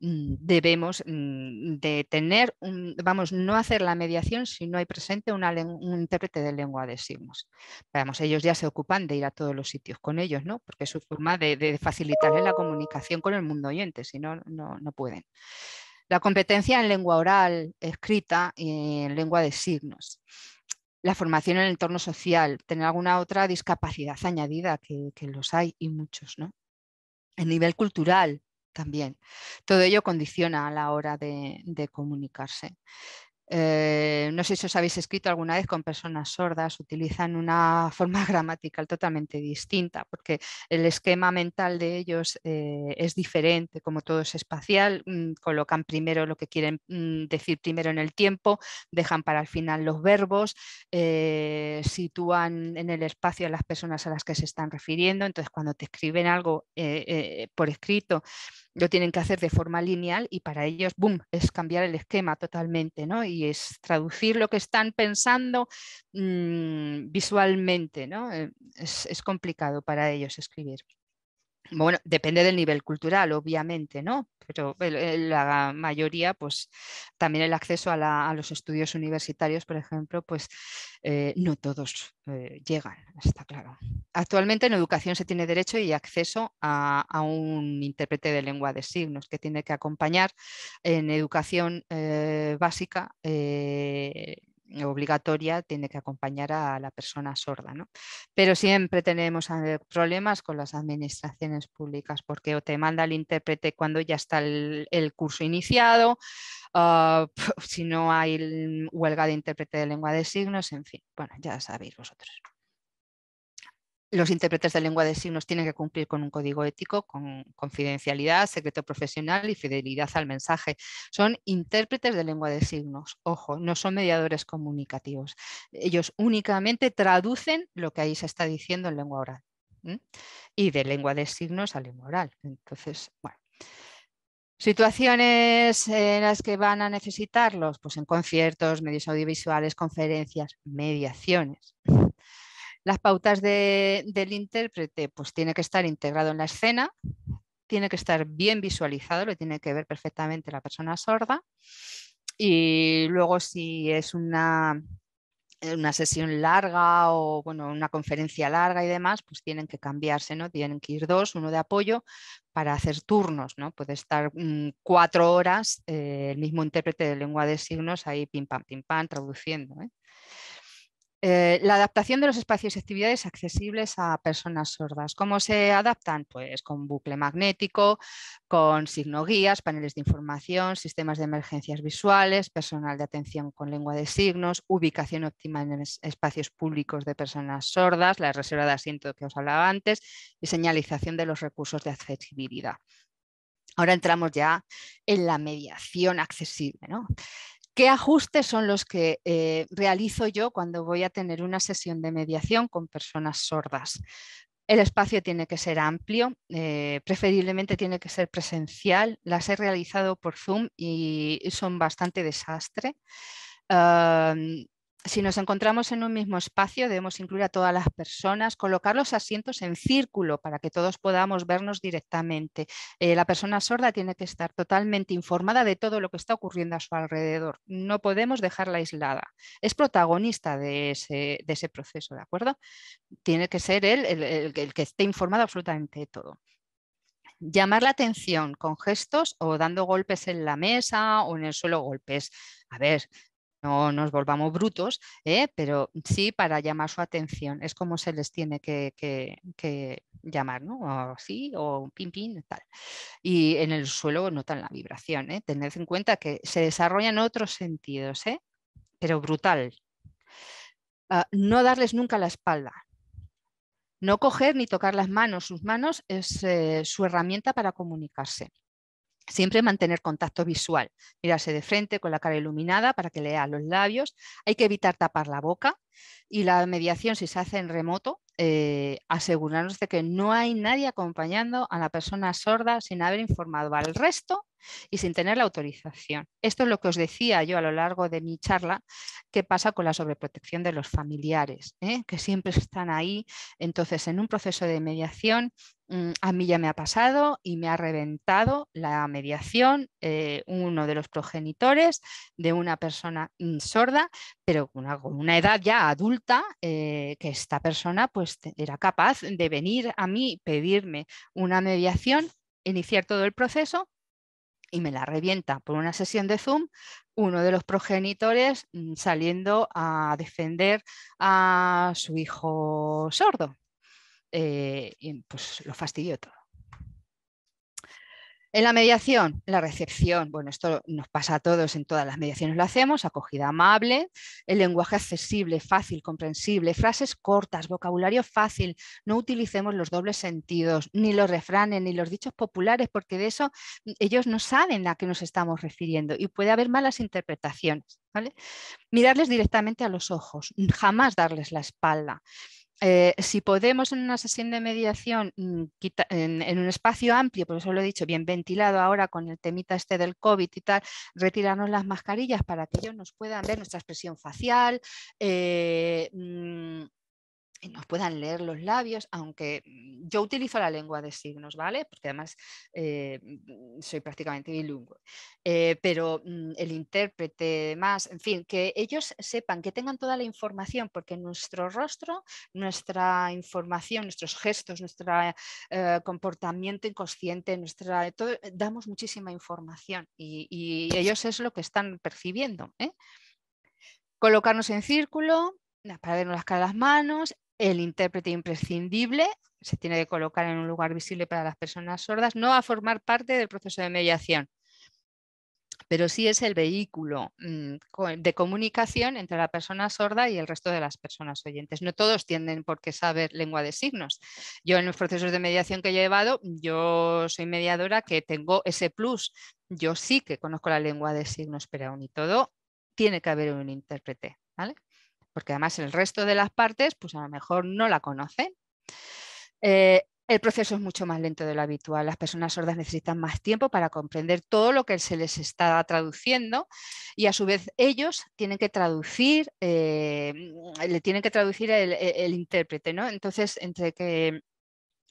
mm, debemos mm, de tener, vamos, no hacer la mediación si no hay presente un intérprete de lengua de signos. Vamos, ellos ya se ocupan de ir a todos los sitios con ellos, ¿no? Porque es su forma de, de la comunicación con el mundo oyente, si no, no, no pueden. La competencia en lengua oral, escrita y en lengua de signos la formación en el entorno social, tener alguna otra discapacidad añadida, que, los hay y muchos, ¿no? El nivel cultural también. Todo ello condiciona a la hora de comunicarse. Eh, no sé si os habéis escrito alguna vez con personas sordas, utilizan una forma gramatical totalmente distinta, porque el esquema mental de ellos eh, es diferente, como todo es espacial, mm, colocan primero lo que quieren mm, decir primero en el tiempo, dejan para el final los verbos, eh, sitúan en el espacio a las personas a las que se están refiriendo, entonces cuando te escriben algo por escrito, lo tienen que hacer de forma lineal y para ellos, boom, es cambiar el esquema totalmente, ¿no? Y es traducir lo que están pensando mm, visualmente, ¿no? Eh, es complicado para ellos escribir bueno, depende del nivel cultural, obviamente, ¿no? Pero la mayoría, pues también el acceso a, los estudios universitarios, por ejemplo, pues eh, no todos eh, llegan, está claro. Actualmente en educación se tiene derecho y acceso a, un intérprete de lengua de signos que tiene que acompañar en educación eh, básica obligatoria tiene que acompañar a la persona sorda. ¿no? Pero siempre tenemos problemas con las administraciones públicas porque o te manda el intérprete cuando ya está el, curso iniciado, ah, si no hay huelga de intérprete de lengua de signos, en fin, bueno, ya sabéis vosotros los intérpretes de lengua de signos tienen que cumplir con un código ético, con confidencialidad, secreto profesional y fidelidad al mensaje. Son intérpretes de lengua de signos, ojo, no son mediadores comunicativos. Ellos únicamente traducen lo que ahí se está diciendo en lengua oral y de lengua de signos a lengua oral. Entonces, bueno. Situaciones en las que van a necesitarlos, pues en conciertos, medios audiovisuales, conferencias, mediaciones. Las pautas del intérprete, pues tiene que estar integrado en la escena, tiene que estar bien visualizado, lo tiene que ver perfectamente la persona sorda. Y luego si es una, una sesión larga o bueno, una conferencia larga y demás, pues tienen que cambiarse, ¿no? Tienen que ir dos, uno de apoyo para hacer turnos, ¿no? Puede estar mm, cuatro horas eh, el mismo intérprete de lengua de signos ahí pim pam pim pam traduciendo. ¿eh? Eh, la adaptación de los espacios y actividades accesibles a personas sordas. ¿Cómo se adaptan? Pues con bucle magnético, con signo guías, paneles de información, sistemas de emergencias visuales, personal de atención con lengua de signos, ubicación óptima en espacios públicos de personas sordas, la reserva de asiento que os hablaba antes y señalización de los recursos de accesibilidad. Ahora entramos ya en la mediación accesible. ¿no? ¿Qué ajustes son los que eh, realizo yo cuando voy a tener una sesión de mediación con personas sordas? El espacio tiene que ser amplio, eh, preferiblemente tiene que ser presencial. Las he realizado por Zoom y son bastante desastre si nos encontramos en un mismo espacio, debemos incluir a todas las personas, colocar los asientos en círculo para que todos podamos vernos directamente. Eh, la persona sorda tiene que estar totalmente informada de todo lo que está ocurriendo a su alrededor. No podemos dejarla aislada. Es protagonista de ese, proceso, ¿de acuerdo? Tiene que ser él el, el que esté informado absolutamente de todo llamar la atención con gestos o dando golpes en la mesa o en el suelo golpes. A ver, no nos volvamos brutos, ¿eh? pero sí para llamar su atención. Es como se les tiene que, llamar, ¿no? O sí, o pim, pim, tal. Y en el suelo notan la vibración. ¿eh? Tened en cuenta que se desarrollan otros sentidos, ¿eh? pero brutal. Ah, no darles nunca la espalda. No coger ni tocar las manos. Sus manos es eh, su herramienta para comunicarse. Siempre mantener contacto visual, mirarse de frente con la cara iluminada para que lea los labios. Hay que evitar tapar la boca y la mediación, si se hace en remoto, eh, asegurarnos de que no hay nadie acompañando a la persona sorda sin haber informado al resto y sin tener la autorización. Esto es lo que os decía yo a lo largo de mi charla, qué pasa con la sobreprotección de los familiares, eh? que siempre están ahí. Entonces, en un proceso de mediación Mm, a mí ya me ha pasado y me ha reventado la mediación eh, uno de los progenitores de una persona mm, sorda, pero con una, edad ya adulta, eh, que esta persona pues, era capaz de venir a mí, pedirme una mediación, iniciar todo el proceso y me la revienta por una sesión de Zoom, uno de los progenitores mm, saliendo a defender a su hijo sordo eh, pues lo fastidió todo. En la mediación, la recepción, bueno, esto nos pasa a todos, en todas las mediaciones lo hacemos, acogida amable, el lenguaje accesible, fácil, comprensible, frases cortas, vocabulario fácil, no utilicemos los dobles sentidos, ni los refranes, ni los dichos populares, porque de eso mm, ellos no saben a qué nos estamos refiriendo y puede haber malas interpretaciones. Mirarles directamente a los ojos, jamás darles la espalda. Eh, si podemos en una sesión de mediación, mm, en, un espacio amplio, por eso lo he dicho, bien ventilado ahora con el temita este del COVID y tal, retirarnos las mascarillas para que ellos nos puedan ver nuestra expresión facial, eh, mm, nos puedan leer los labios, aunque mm, yo utilizo la lengua de signos, ¿vale? Porque además eh, mm, soy prácticamente bilingüe. Eh, pero mm, el intérprete más, en fin, que ellos sepan, que tengan toda la información, porque nuestro rostro, nuestra información, nuestros gestos, nuestro eh, comportamiento inconsciente, nuestra, damos muchísima información y, ellos es lo que están percibiendo. Colocarnos en círculo, para vernos las caras las manos, el intérprete imprescindible se tiene que colocar en un lugar visible para las personas sordas, no a formar parte del proceso de mediación, pero sí es el vehículo mm, de comunicación entre la persona sorda y el resto de las personas oyentes. No todos tienen por qué saber lengua de signos. Yo en los procesos de mediación que he llevado, yo soy mediadora que tengo ese plus. Yo sí que conozco la lengua de signos, pero aún y todo tiene que haber un intérprete. ¿vale? porque además el resto de las partes, pues a lo mejor no la conocen. Eh, el proceso es mucho más lento de lo habitual. Las personas sordas necesitan más tiempo para comprender todo lo que se les está traduciendo y a su vez ellos tienen que traducir, eh, mm, le tienen que traducir e, el, intérprete, ¿no? Entonces, entre que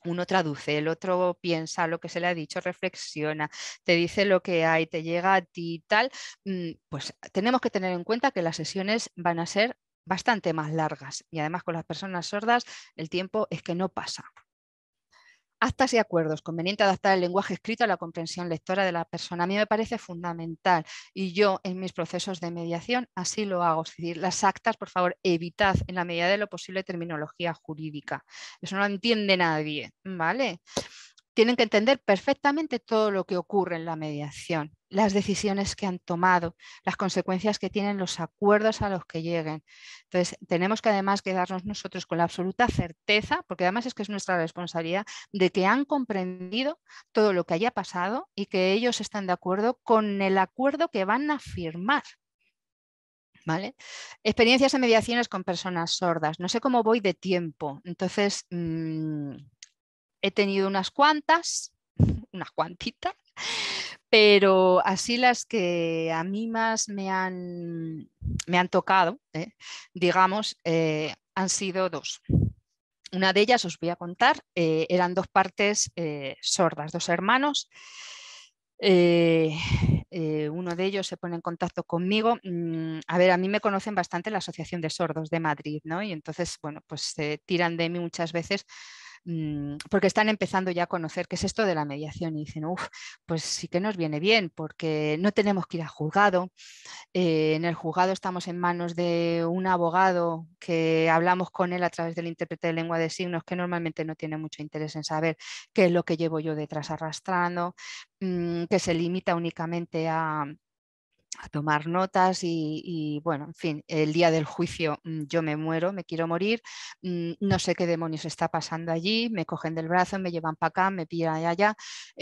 uno traduce, el otro piensa lo que se le ha dicho, reflexiona, te dice lo que hay, te llega a ti y tal, mm, pues tenemos que tener en cuenta que las sesiones van a ser bastante más largas y además con las personas sordas el tiempo es que no pasa. Actas y acuerdos. Conveniente adaptar el lenguaje escrito a la comprensión lectora de la persona. A mí me parece fundamental y yo en mis procesos de mediación así lo hago. Es decir, las actas, por favor, evitad en la medida de lo posible terminología jurídica. Eso no lo entiende nadie, ¿vale? Tienen que entender perfectamente todo lo que ocurre en la mediación las decisiones que han tomado, las consecuencias que tienen los acuerdos a los que lleguen. Entonces, tenemos que además quedarnos nosotros con la absoluta certeza, porque además es que es nuestra responsabilidad, de que han comprendido todo lo que haya pasado y que ellos están de acuerdo con el acuerdo que van a firmar. ¿Vale? Experiencias en mediaciones con personas sordas. No sé cómo voy de tiempo. Entonces, mm, he tenido unas cuantas, unas cuantitas pero así las que a mí más me han, tocado, ¿eh? digamos, eh, han sido dos. Una de ellas, os voy a contar, eh, eran dos partes sordas, dos hermanos. uno de ellos se pone en contacto conmigo. Mm, a ver, a mí me conocen bastante la Asociación de Sordos de Madrid, ¿no? Y entonces, bueno, pues se tiran de mí muchas veces Mm, porque están empezando ya a conocer qué es esto de la mediación y dicen, uff, pues sí que nos viene bien porque no tenemos que ir a juzgado. Eh, en el juzgado estamos en manos de un abogado que hablamos con él a través del intérprete de lengua de signos que normalmente no tiene mucho interés en saber qué es lo que llevo yo detrás arrastrando, mm, que se limita únicamente a a tomar notas y, bueno, en fin, el día del juicio mm, yo me muero, me quiero morir, mm, no sé qué demonios está pasando allí, me cogen del brazo, me llevan para acá, me pillan allá, allá,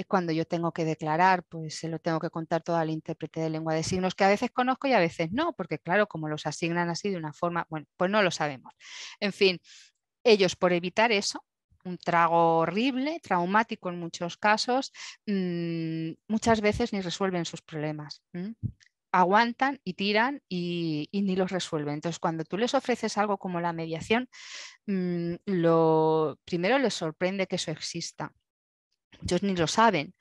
cuando yo tengo que declarar, pues se lo tengo que contar todo al intérprete de lengua de signos, que a veces conozco y a veces no, porque claro, como los asignan así de una forma, bueno, pues no lo sabemos. En fin, ellos por evitar eso, un trago horrible, traumático en muchos casos, mm, muchas veces ni resuelven sus problemas aguantan y tiran y, ni los resuelven. Entonces, cuando tú les ofreces algo como la mediación, mm, lo, primero les sorprende que eso exista. Ellos ni lo saben.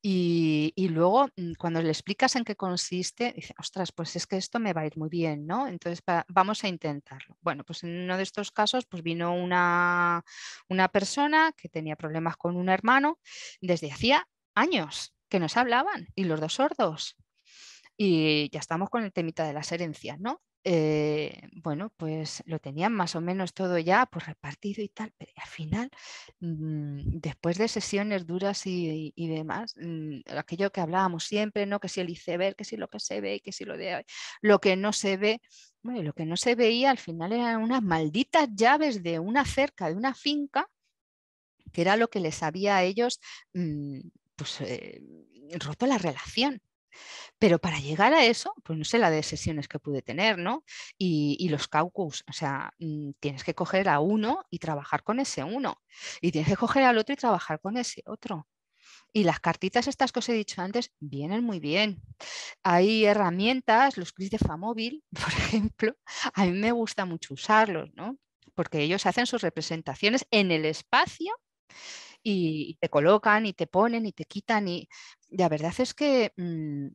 Y, luego, mm, cuando le explicas en qué consiste, dicen, ostras, pues es que esto me va a ir muy bien, ¿no? Entonces, vamos a intentarlo. Bueno, pues en uno de estos casos, pues vino una, una persona que tenía problemas con un hermano desde hacía años que nos hablaban y los dos sordos y ya estamos con el temita de las herencias, ¿no? Eh, bueno, pues lo tenían más o menos todo ya pues, repartido y tal, pero al final, mm, después de sesiones duras y, demás, mm, aquello que hablábamos siempre, ¿no? Que si el iceberg, que si lo que se ve, que si lo de lo que no se ve, bueno, lo que no se veía al final eran unas malditas llaves de una cerca, de una finca, que era lo que les había a ellos mm, pues, eh, roto la relación. Pero para llegar a eso, pues no sé la de sesiones que pude tener, ¿no? Y, los caucus, o sea, mm, tienes que coger a uno y trabajar con ese uno. Y tienes que coger al otro y trabajar con ese otro. Y las cartitas estas que os he dicho antes vienen muy bien. Hay herramientas, los cris de Famóvil, por ejemplo, a mí me gusta mucho usarlos, ¿no? Porque ellos hacen sus representaciones en el espacio y te colocan y te ponen y te quitan y la verdad es que mm,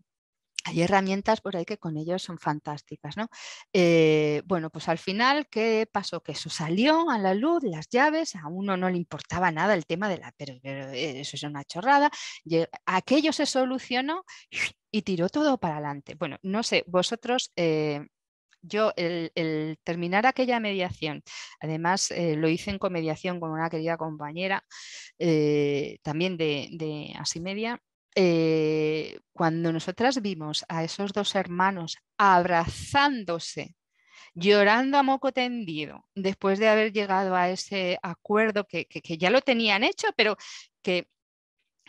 hay herramientas por ahí que con ellos son fantásticas, ¿no? Eh, bueno, pues al final, ¿qué pasó? Que eso salió a la luz, las llaves, a uno no le importaba nada el tema de la, pero, eh, eso es una chorrada. aquello se solucionó y tiró todo para adelante. Bueno, no sé, vosotros eh, yo, el, terminar aquella mediación, además eh, lo hice en comediación con una querida compañera eh, también de, Asimedia, eh, cuando nosotras vimos a esos dos hermanos abrazándose, llorando a moco tendido, después de haber llegado a ese acuerdo que, que ya lo tenían hecho, pero que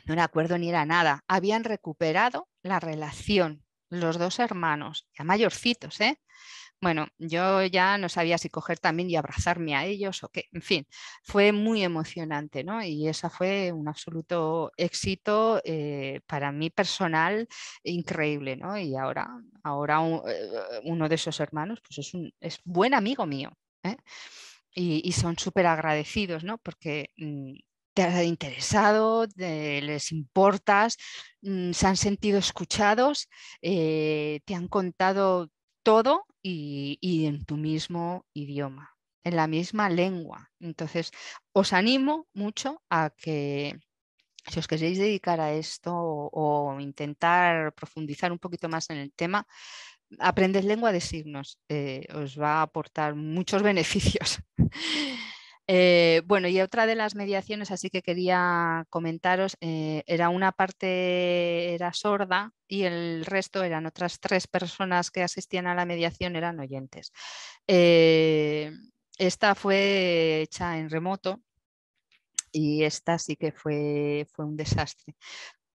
no era acuerdo ni era nada, habían recuperado la relación los dos hermanos, ya mayorcitos, ¿eh? Bueno, yo ya no sabía si coger también y abrazarme a ellos o qué. En fin, fue muy emocionante, ¿no? Y esa fue un absoluto éxito eh, para mí personal increíble, ¿no? Y ahora, ahora eh, uno de esos hermanos, pues es un es buen amigo mío. ¿eh? Y, son súper agradecidos, ¿no? Porque mm, te has interesado, les importas, mm, se han sentido escuchados, te han contado todo y, en tu mismo idioma, en la misma lengua. Entonces, os animo mucho a que si os queréis dedicar a esto o, intentar profundizar un poquito más en el tema, aprended lengua de signos. Eh, os va a aportar muchos beneficios. Eh, bueno, y otra de las mediaciones, así que quería comentaros, eh, era una parte era sorda y el resto eran otras tres personas que asistían a la mediación, eran oyentes. Eh, esta fue hecha en remoto, y esta sí que fue, fue un desastre,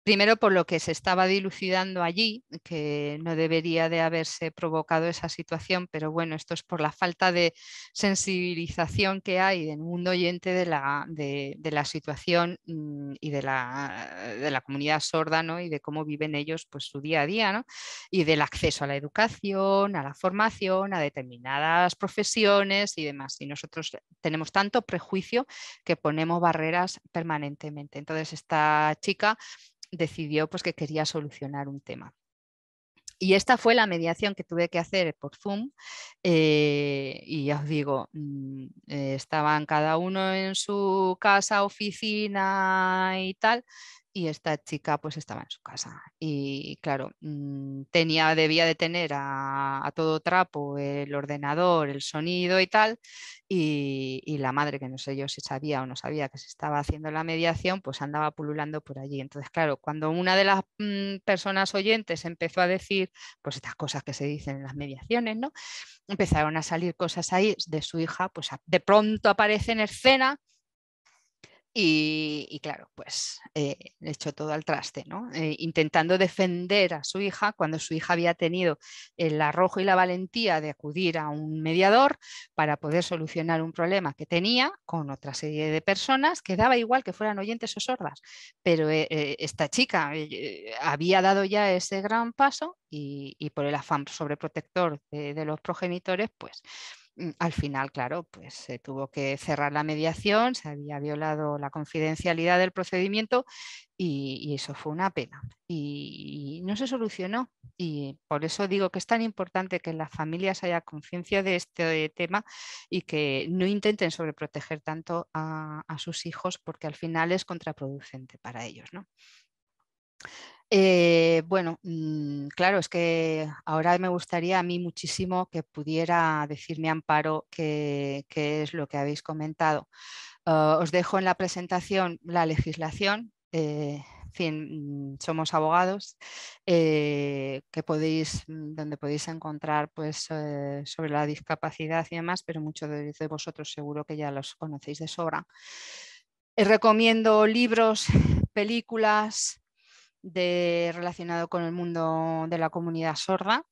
Primero por lo que se estaba dilucidando allí, que no debería de haberse provocado esa situación, pero bueno, esto es por la falta de sensibilización que hay del mundo oyente de la, de la situación mm, y de la, comunidad sorda ¿no? y de cómo viven ellos pues, su día a día y del acceso a la educación, a la formación, a determinadas profesiones y demás. Y nosotros tenemos tanto prejuicio que ponemos barreras permanentemente. Entonces esta chica decidió pues, que quería solucionar un tema. Y esta fue la mediación que tuve que hacer por Zoom. Eh, y ya os digo, mm, estaban cada uno en su casa, oficina y tal y esta chica pues estaba en su casa. Y claro, mm, tenía, debía de tener a, todo trapo el ordenador, el sonido y tal, y, la madre, que no sé yo si sabía o no sabía que se estaba haciendo la mediación, pues andaba pululando por allí. Entonces, claro, cuando una de las mm, personas oyentes empezó a decir, pues estas cosas que se dicen en las mediaciones, ¿no? Empezaron a salir cosas ahí de su hija, pues de pronto aparece en escena y, claro, pues eh, le echó todo al traste, ¿no? Eh, intentando defender a su hija cuando su hija había tenido el arrojo y la valentía de acudir a un mediador para poder solucionar un problema que tenía con otra serie de personas que daba igual que fueran oyentes o sordas. Pero eh, esta chica había dado ya ese gran paso y, por el afán sobreprotector de los progenitores, pues Mm, al final, claro, pues se tuvo que cerrar la mediación, se había violado la confidencialidad del procedimiento y, eso fue una pena. Y, no se solucionó. Y por eso digo que es tan importante que las familias haya conciencia de este tema y que no intenten sobreproteger tanto a, a sus hijos porque al final es contraproducente para ellos. ¿no? Eh, bueno, mm, claro, es que ahora me gustaría a mí muchísimo que pudiera decirme Amparo qué, es lo que habéis comentado. Ah, os dejo en la presentación la legislación. Eh, mm, somos abogados, eh, que podéis, mm, donde podéis encontrar pues, sobre la discapacidad y demás, pero muchos de, de vosotros seguro que ya los conocéis de sobra. recomiendo libros, películas, relacionado con el mundo de la comunidad sorda.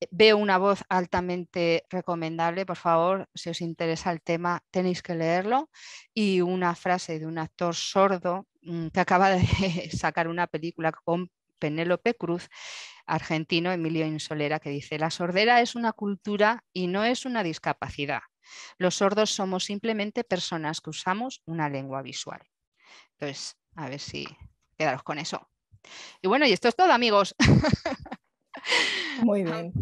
Eh, veo una voz altamente recomendable, por favor, si os interesa el tema, tenéis que leerlo. Y una frase de un actor sordo mm, que acaba de sacar una película con Penélope Cruz, argentino Emilio Insolera, que dice, la sordera es una cultura y no es una discapacidad. Los sordos somos simplemente personas que usamos una lengua visual. Entonces, a ver si quedaros con eso. Y bueno, y esto es todo, amigos. Muy bien.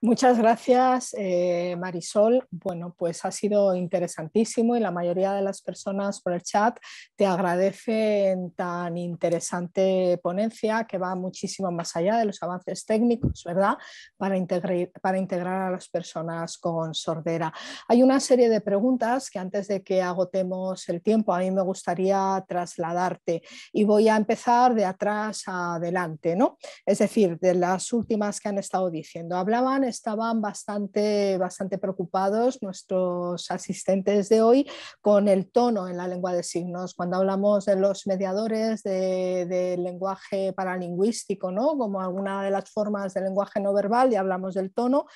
Muchas gracias, eh, Marisol. Bueno, pues ha sido interesantísimo y la mayoría de las personas por el chat te agradecen tan interesante ponencia que va muchísimo más allá de los avances técnicos, ¿verdad? Para, integrar, para integrar a las personas con sordera. Hay una serie de preguntas que antes de que agotemos el tiempo, a mí me gustaría trasladarte y voy a empezar de atrás adelante, ¿no? Es decir, de las últimas que han estado diciendo hablaban estaban bastante, bastante preocupados nuestros asistentes de hoy con el tono en la lengua de signos. Cuando hablamos de los mediadores del lenguaje paralingüístico, como alguna de las formas del lenguaje no verbal, y hablamos del tono,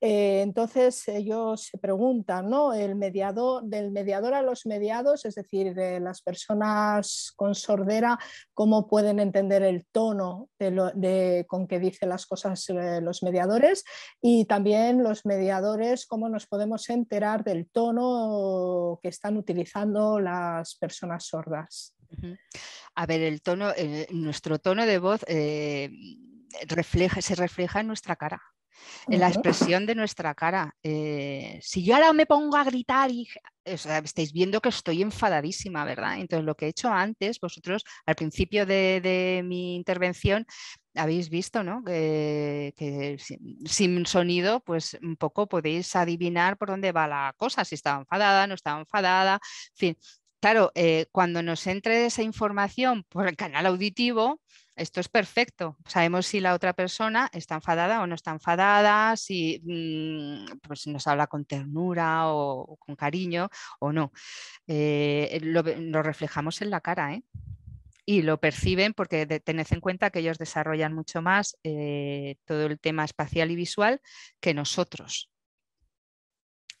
eh, entonces ellos se preguntan, el mediador, del mediador a los mediados, es decir, de las personas con sordera, cómo pueden entender el tono de con que dicen las cosas eh, los mediadores y también los mediadores, cómo nos podemos enterar del tono que están utilizando las personas sordas. A ver, el tono, eh, nuestro tono de voz eh, se refleja en nuestra cara en la expresión de nuestra cara. Eh, si yo ahora me pongo a gritar y estáis viendo que estoy enfadadísima, ¿verdad? Entonces, lo que he hecho antes, vosotros al principio de mi intervención habéis visto que, sin, sonido, pues un poco podéis adivinar por dónde va la cosa, si estaba enfadada, no estaba enfadada, en fin. Claro, eh, cuando nos entre esa información por el canal auditivo, esto es perfecto. Sabemos si la otra persona está enfadada o no está enfadada, si mm, pues, nos habla con ternura o, con cariño o no. Eh, lo reflejamos en la cara, ¿eh? y lo perciben porque tened en cuenta que ellos desarrollan mucho más eh, todo el tema espacial y visual que nosotros.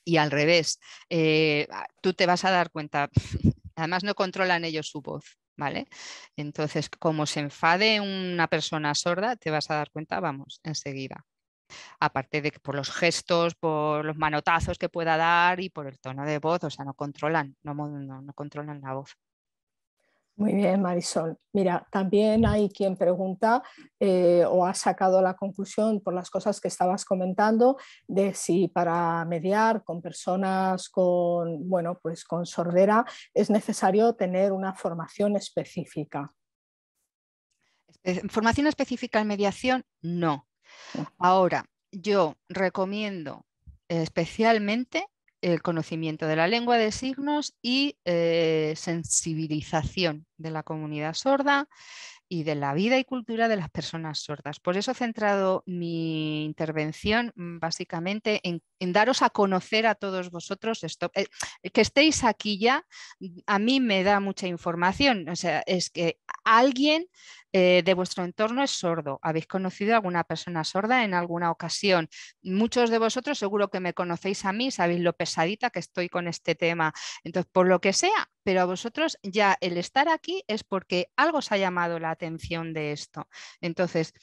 Y al revés, eh, tú te vas a dar cuenta, además no controlan ellos su voz, ¿vale? Entonces, como se enfade una persona sorda, te vas a dar cuenta, vamos, enseguida. Aparte de que por los gestos, por los manotazos que pueda dar y por el tono de voz, o sea, no controlan, no, no controlan la voz. Muy bien, Marisol. Mira, también hay quien pregunta eh, o ha sacado la conclusión por las cosas que estabas comentando de si para mediar con personas con, bueno, pues con sordera es necesario tener una formación específica. Formación específica en mediación, no. Ahora, yo recomiendo eh, especialmente el conocimiento de la lengua de signos y eh, sensibilización de la comunidad sorda y de la vida y cultura de las personas sordas. Por eso he centrado mi intervención mm, básicamente en, daros a conocer a todos vosotros esto. Eh, que estéis aquí ya, a mí me da mucha información. O sea, es que alguien eh, de vuestro entorno es sordo. ¿Habéis conocido a alguna persona sorda en alguna ocasión? Muchos de vosotros seguro que me conocéis a mí, sabéis lo pesadita que estoy con este tema. Entonces, por lo que sea, pero a vosotros ya el estar aquí es porque algo os ha llamado la atención de esto. Entonces,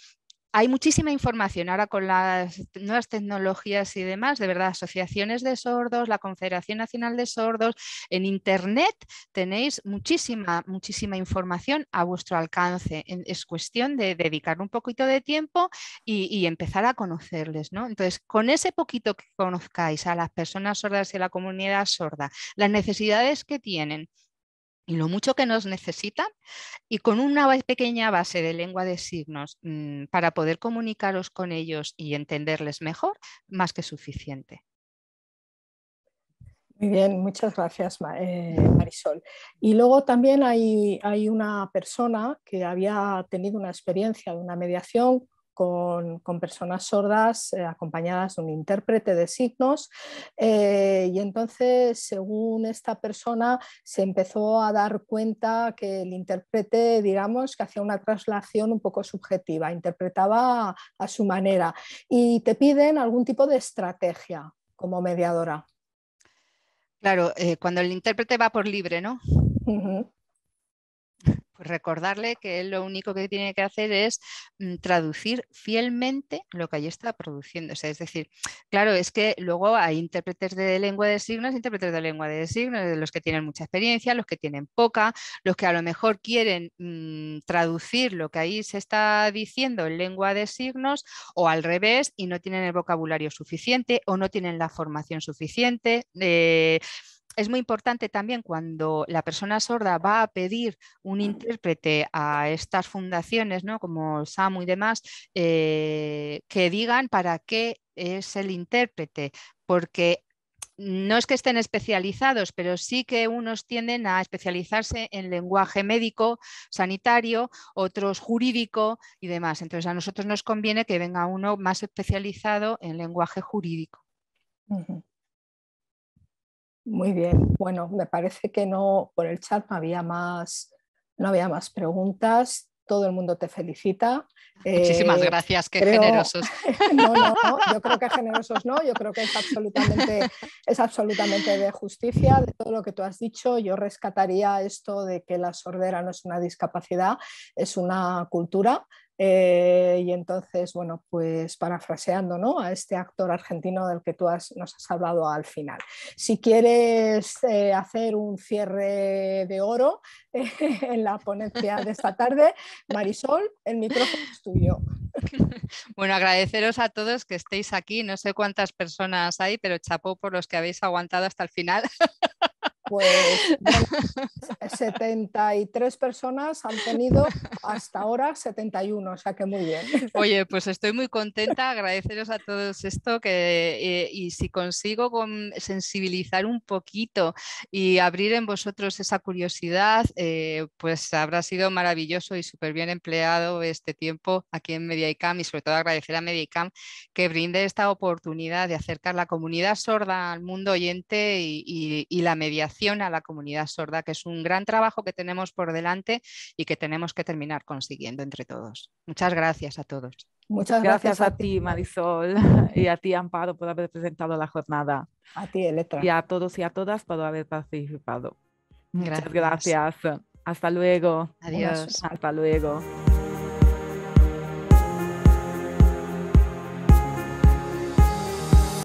hay muchísima información ahora con las nuevas tecnologías y demás, de verdad, asociaciones de sordos, la Confederación Nacional de Sordos, en Internet tenéis muchísima, muchísima información a vuestro alcance. Es cuestión de dedicar un poquito de tiempo y, empezar a conocerles, ¿no? Entonces, con ese poquito que conozcáis a las personas sordas y a la comunidad sorda, las necesidades que tienen, y lo mucho que nos necesitan y con una pequeña base de lengua de signos mm, para poder comunicaros con ellos y entenderles mejor, más que suficiente. Muy bien, muchas gracias eh, Marisol. Y luego también hay, hay una persona que había tenido una experiencia de una mediación con, personas sordas eh, acompañadas de un intérprete de signos eh, y entonces según esta persona se empezó a dar cuenta que el intérprete digamos que hacía una traslación un poco subjetiva, interpretaba a, su manera y te piden algún tipo de estrategia como mediadora. Claro, eh, cuando el intérprete va por libre, ¿no? Pues recordarle que lo único que tiene que hacer es mm, traducir fielmente lo que allí está produciéndose. Es decir, claro, es que luego hay intérpretes de lengua de signos, intérpretes de lengua de signos, los que tienen mucha experiencia, los que tienen poca, los que a lo mejor quieren mm, traducir lo que ahí se está diciendo en lengua de signos o al revés y no tienen el vocabulario suficiente o no tienen la formación suficiente. Eh, es muy importante también cuando la persona sorda va a pedir un intérprete a estas fundaciones, ¿no? como SAMU y demás, eh, que digan para qué es el intérprete, porque no es que estén especializados, pero sí que unos tienden a especializarse en lenguaje médico, sanitario, otros jurídico y demás. Entonces a nosotros nos conviene que venga uno más especializado en lenguaje jurídico. Muy bien, bueno, me parece que no por el chat no había más, no había más preguntas. Todo el mundo te felicita. Muchísimas eh, gracias, qué generosos. No, no, yo creo que generosos no, yo creo que es absolutamente, es absolutamente de justicia. De todo lo que tú has dicho, yo rescataría esto de que la sordera no es una discapacidad, es una cultura eh, y entonces, bueno, pues parafraseando ¿no? a este actor argentino del que tú nos has hablado al final. Si quieres eh, hacer un cierre de oro en la ponencia de esta tarde, Marisol, el micrófono es tuyo. Bueno, agradeceros a todos que estéis aquí. No sé cuántas personas hay, pero chapó por los que habéis aguantado hasta el final. Pues 73 pues, personas han tenido hasta ahora 71, o sea que muy bien. Oye, pues estoy muy contenta, agradeceros a todos esto que, eh, y si consigo sensibilizar un poquito y abrir en vosotros esa curiosidad, eh, pues habrá sido maravilloso y súper bien empleado este tiempo aquí en Mediaicam y sobre todo agradecer a Mediaicam que brinde esta oportunidad de acercar la comunidad sorda al mundo oyente y, y la mediación a la comunidad sorda, que es un gran trabajo que tenemos por delante y que tenemos que terminar consiguiendo entre todos. Muchas gracias a todos. Muchas gracias, a, ti, Marisol, y a ti, Amparo, por haber presentado la jornada. A ti, Electra. Y a todos y a todas por haber participado. Muchas gracias. gracias. Hasta luego. Adiós. Hasta luego.